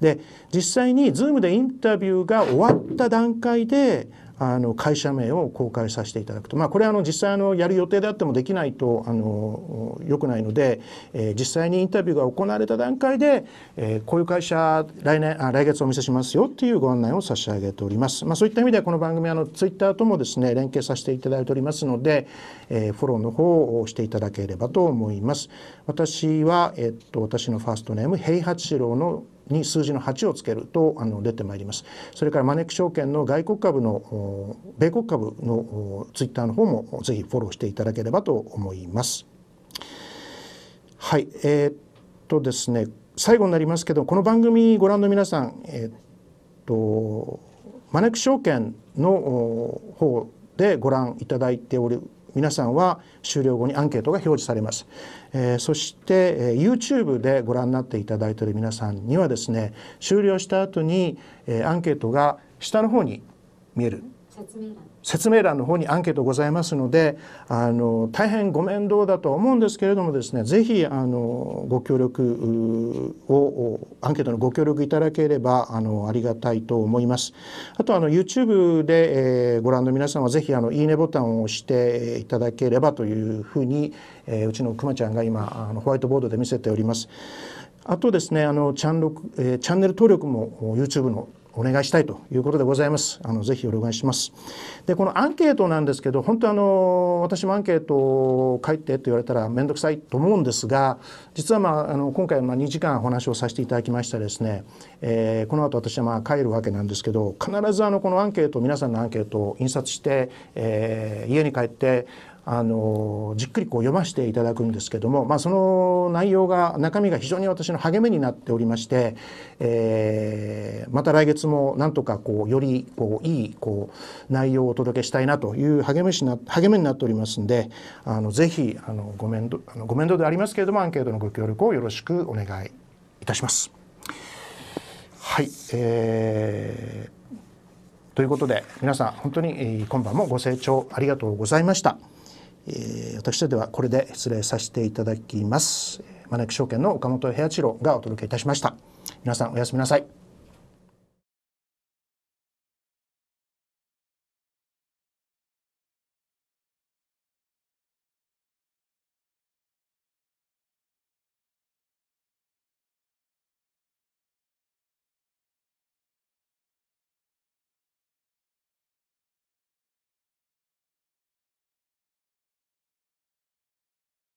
で実際に Zoom でインタビューが終わった段階であの会社名を公開させていただくと、まあ、これはあの実際あのやる予定であってもできないとあの良くないので、えー、実際にインタビューが行われた段階で、えー、こういう会社来年あ来月お見せしますよっていうご案内を差し上げております、まあ、そういった意味ではこの番組あのツイッターともですね連携させていただいておりますので、えー、フォローの方をしていただければと思います私は、えっと私のファーストネーム平八郎のに数字の8をつけるとあの出てまいります。それからマネック証券の外国株の米国株のツイッターの方もぜひフォローしていただければと思います。はい、えー、っとですね最後になりますけどこの番組ご覧の皆さん、えー、っとマネック証券の方でご覧いただいておる皆さんは終了後にアンケートが表示されます、えー、そして、えー、YouTube でご覧になっていただいている皆さんにはですね終了した後に、えー、アンケートが下の方に見える説明欄の方にアンケートございますのであの大変ご面倒だとは思うんですけれどもですね是非ご協力をアンケートのご協力いただければあのありがたいと思います。あとあの YouTube で、えー、ご覧の皆さんは是非あのいいねボタンを押していただければというふうに、えー、うちのくまちゃんが今あのホワイトボードで見せております。あとですねあのチャンチャンネル登録も YouTube のお願いしたいということでございます。あのぜひお願いします。でこのアンケートなんですけど本当あの私もアンケートを書いてって言われたら面倒くさいと思うんですが実は、まあ、あの今回まあ2時間お話をさせていただきましたですね、えー、この後私はまあ帰るわけなんですけど必ずあのこのアンケート皆さんのアンケートを印刷して、えー、家に帰ってあのじっくりこう読ませていただくんですけども、まあ、その内容が中身が非常に私の励みになっておりまして、えー、また来月もなんとかこうよりこういいこう内容をお届けしたいなという励みしな励みになっておりますんであのぜひあのご面倒あのご面倒でありますけれどもアンケートのご協力をよろしくお願いいたします。はい、えーということで皆さん本当に今晩もご清聴ありがとうございました。えー、私ではこれで失礼させていただきます。マネック証券の岡本平八郎がお届けいたしました。皆さんおやすみなさい。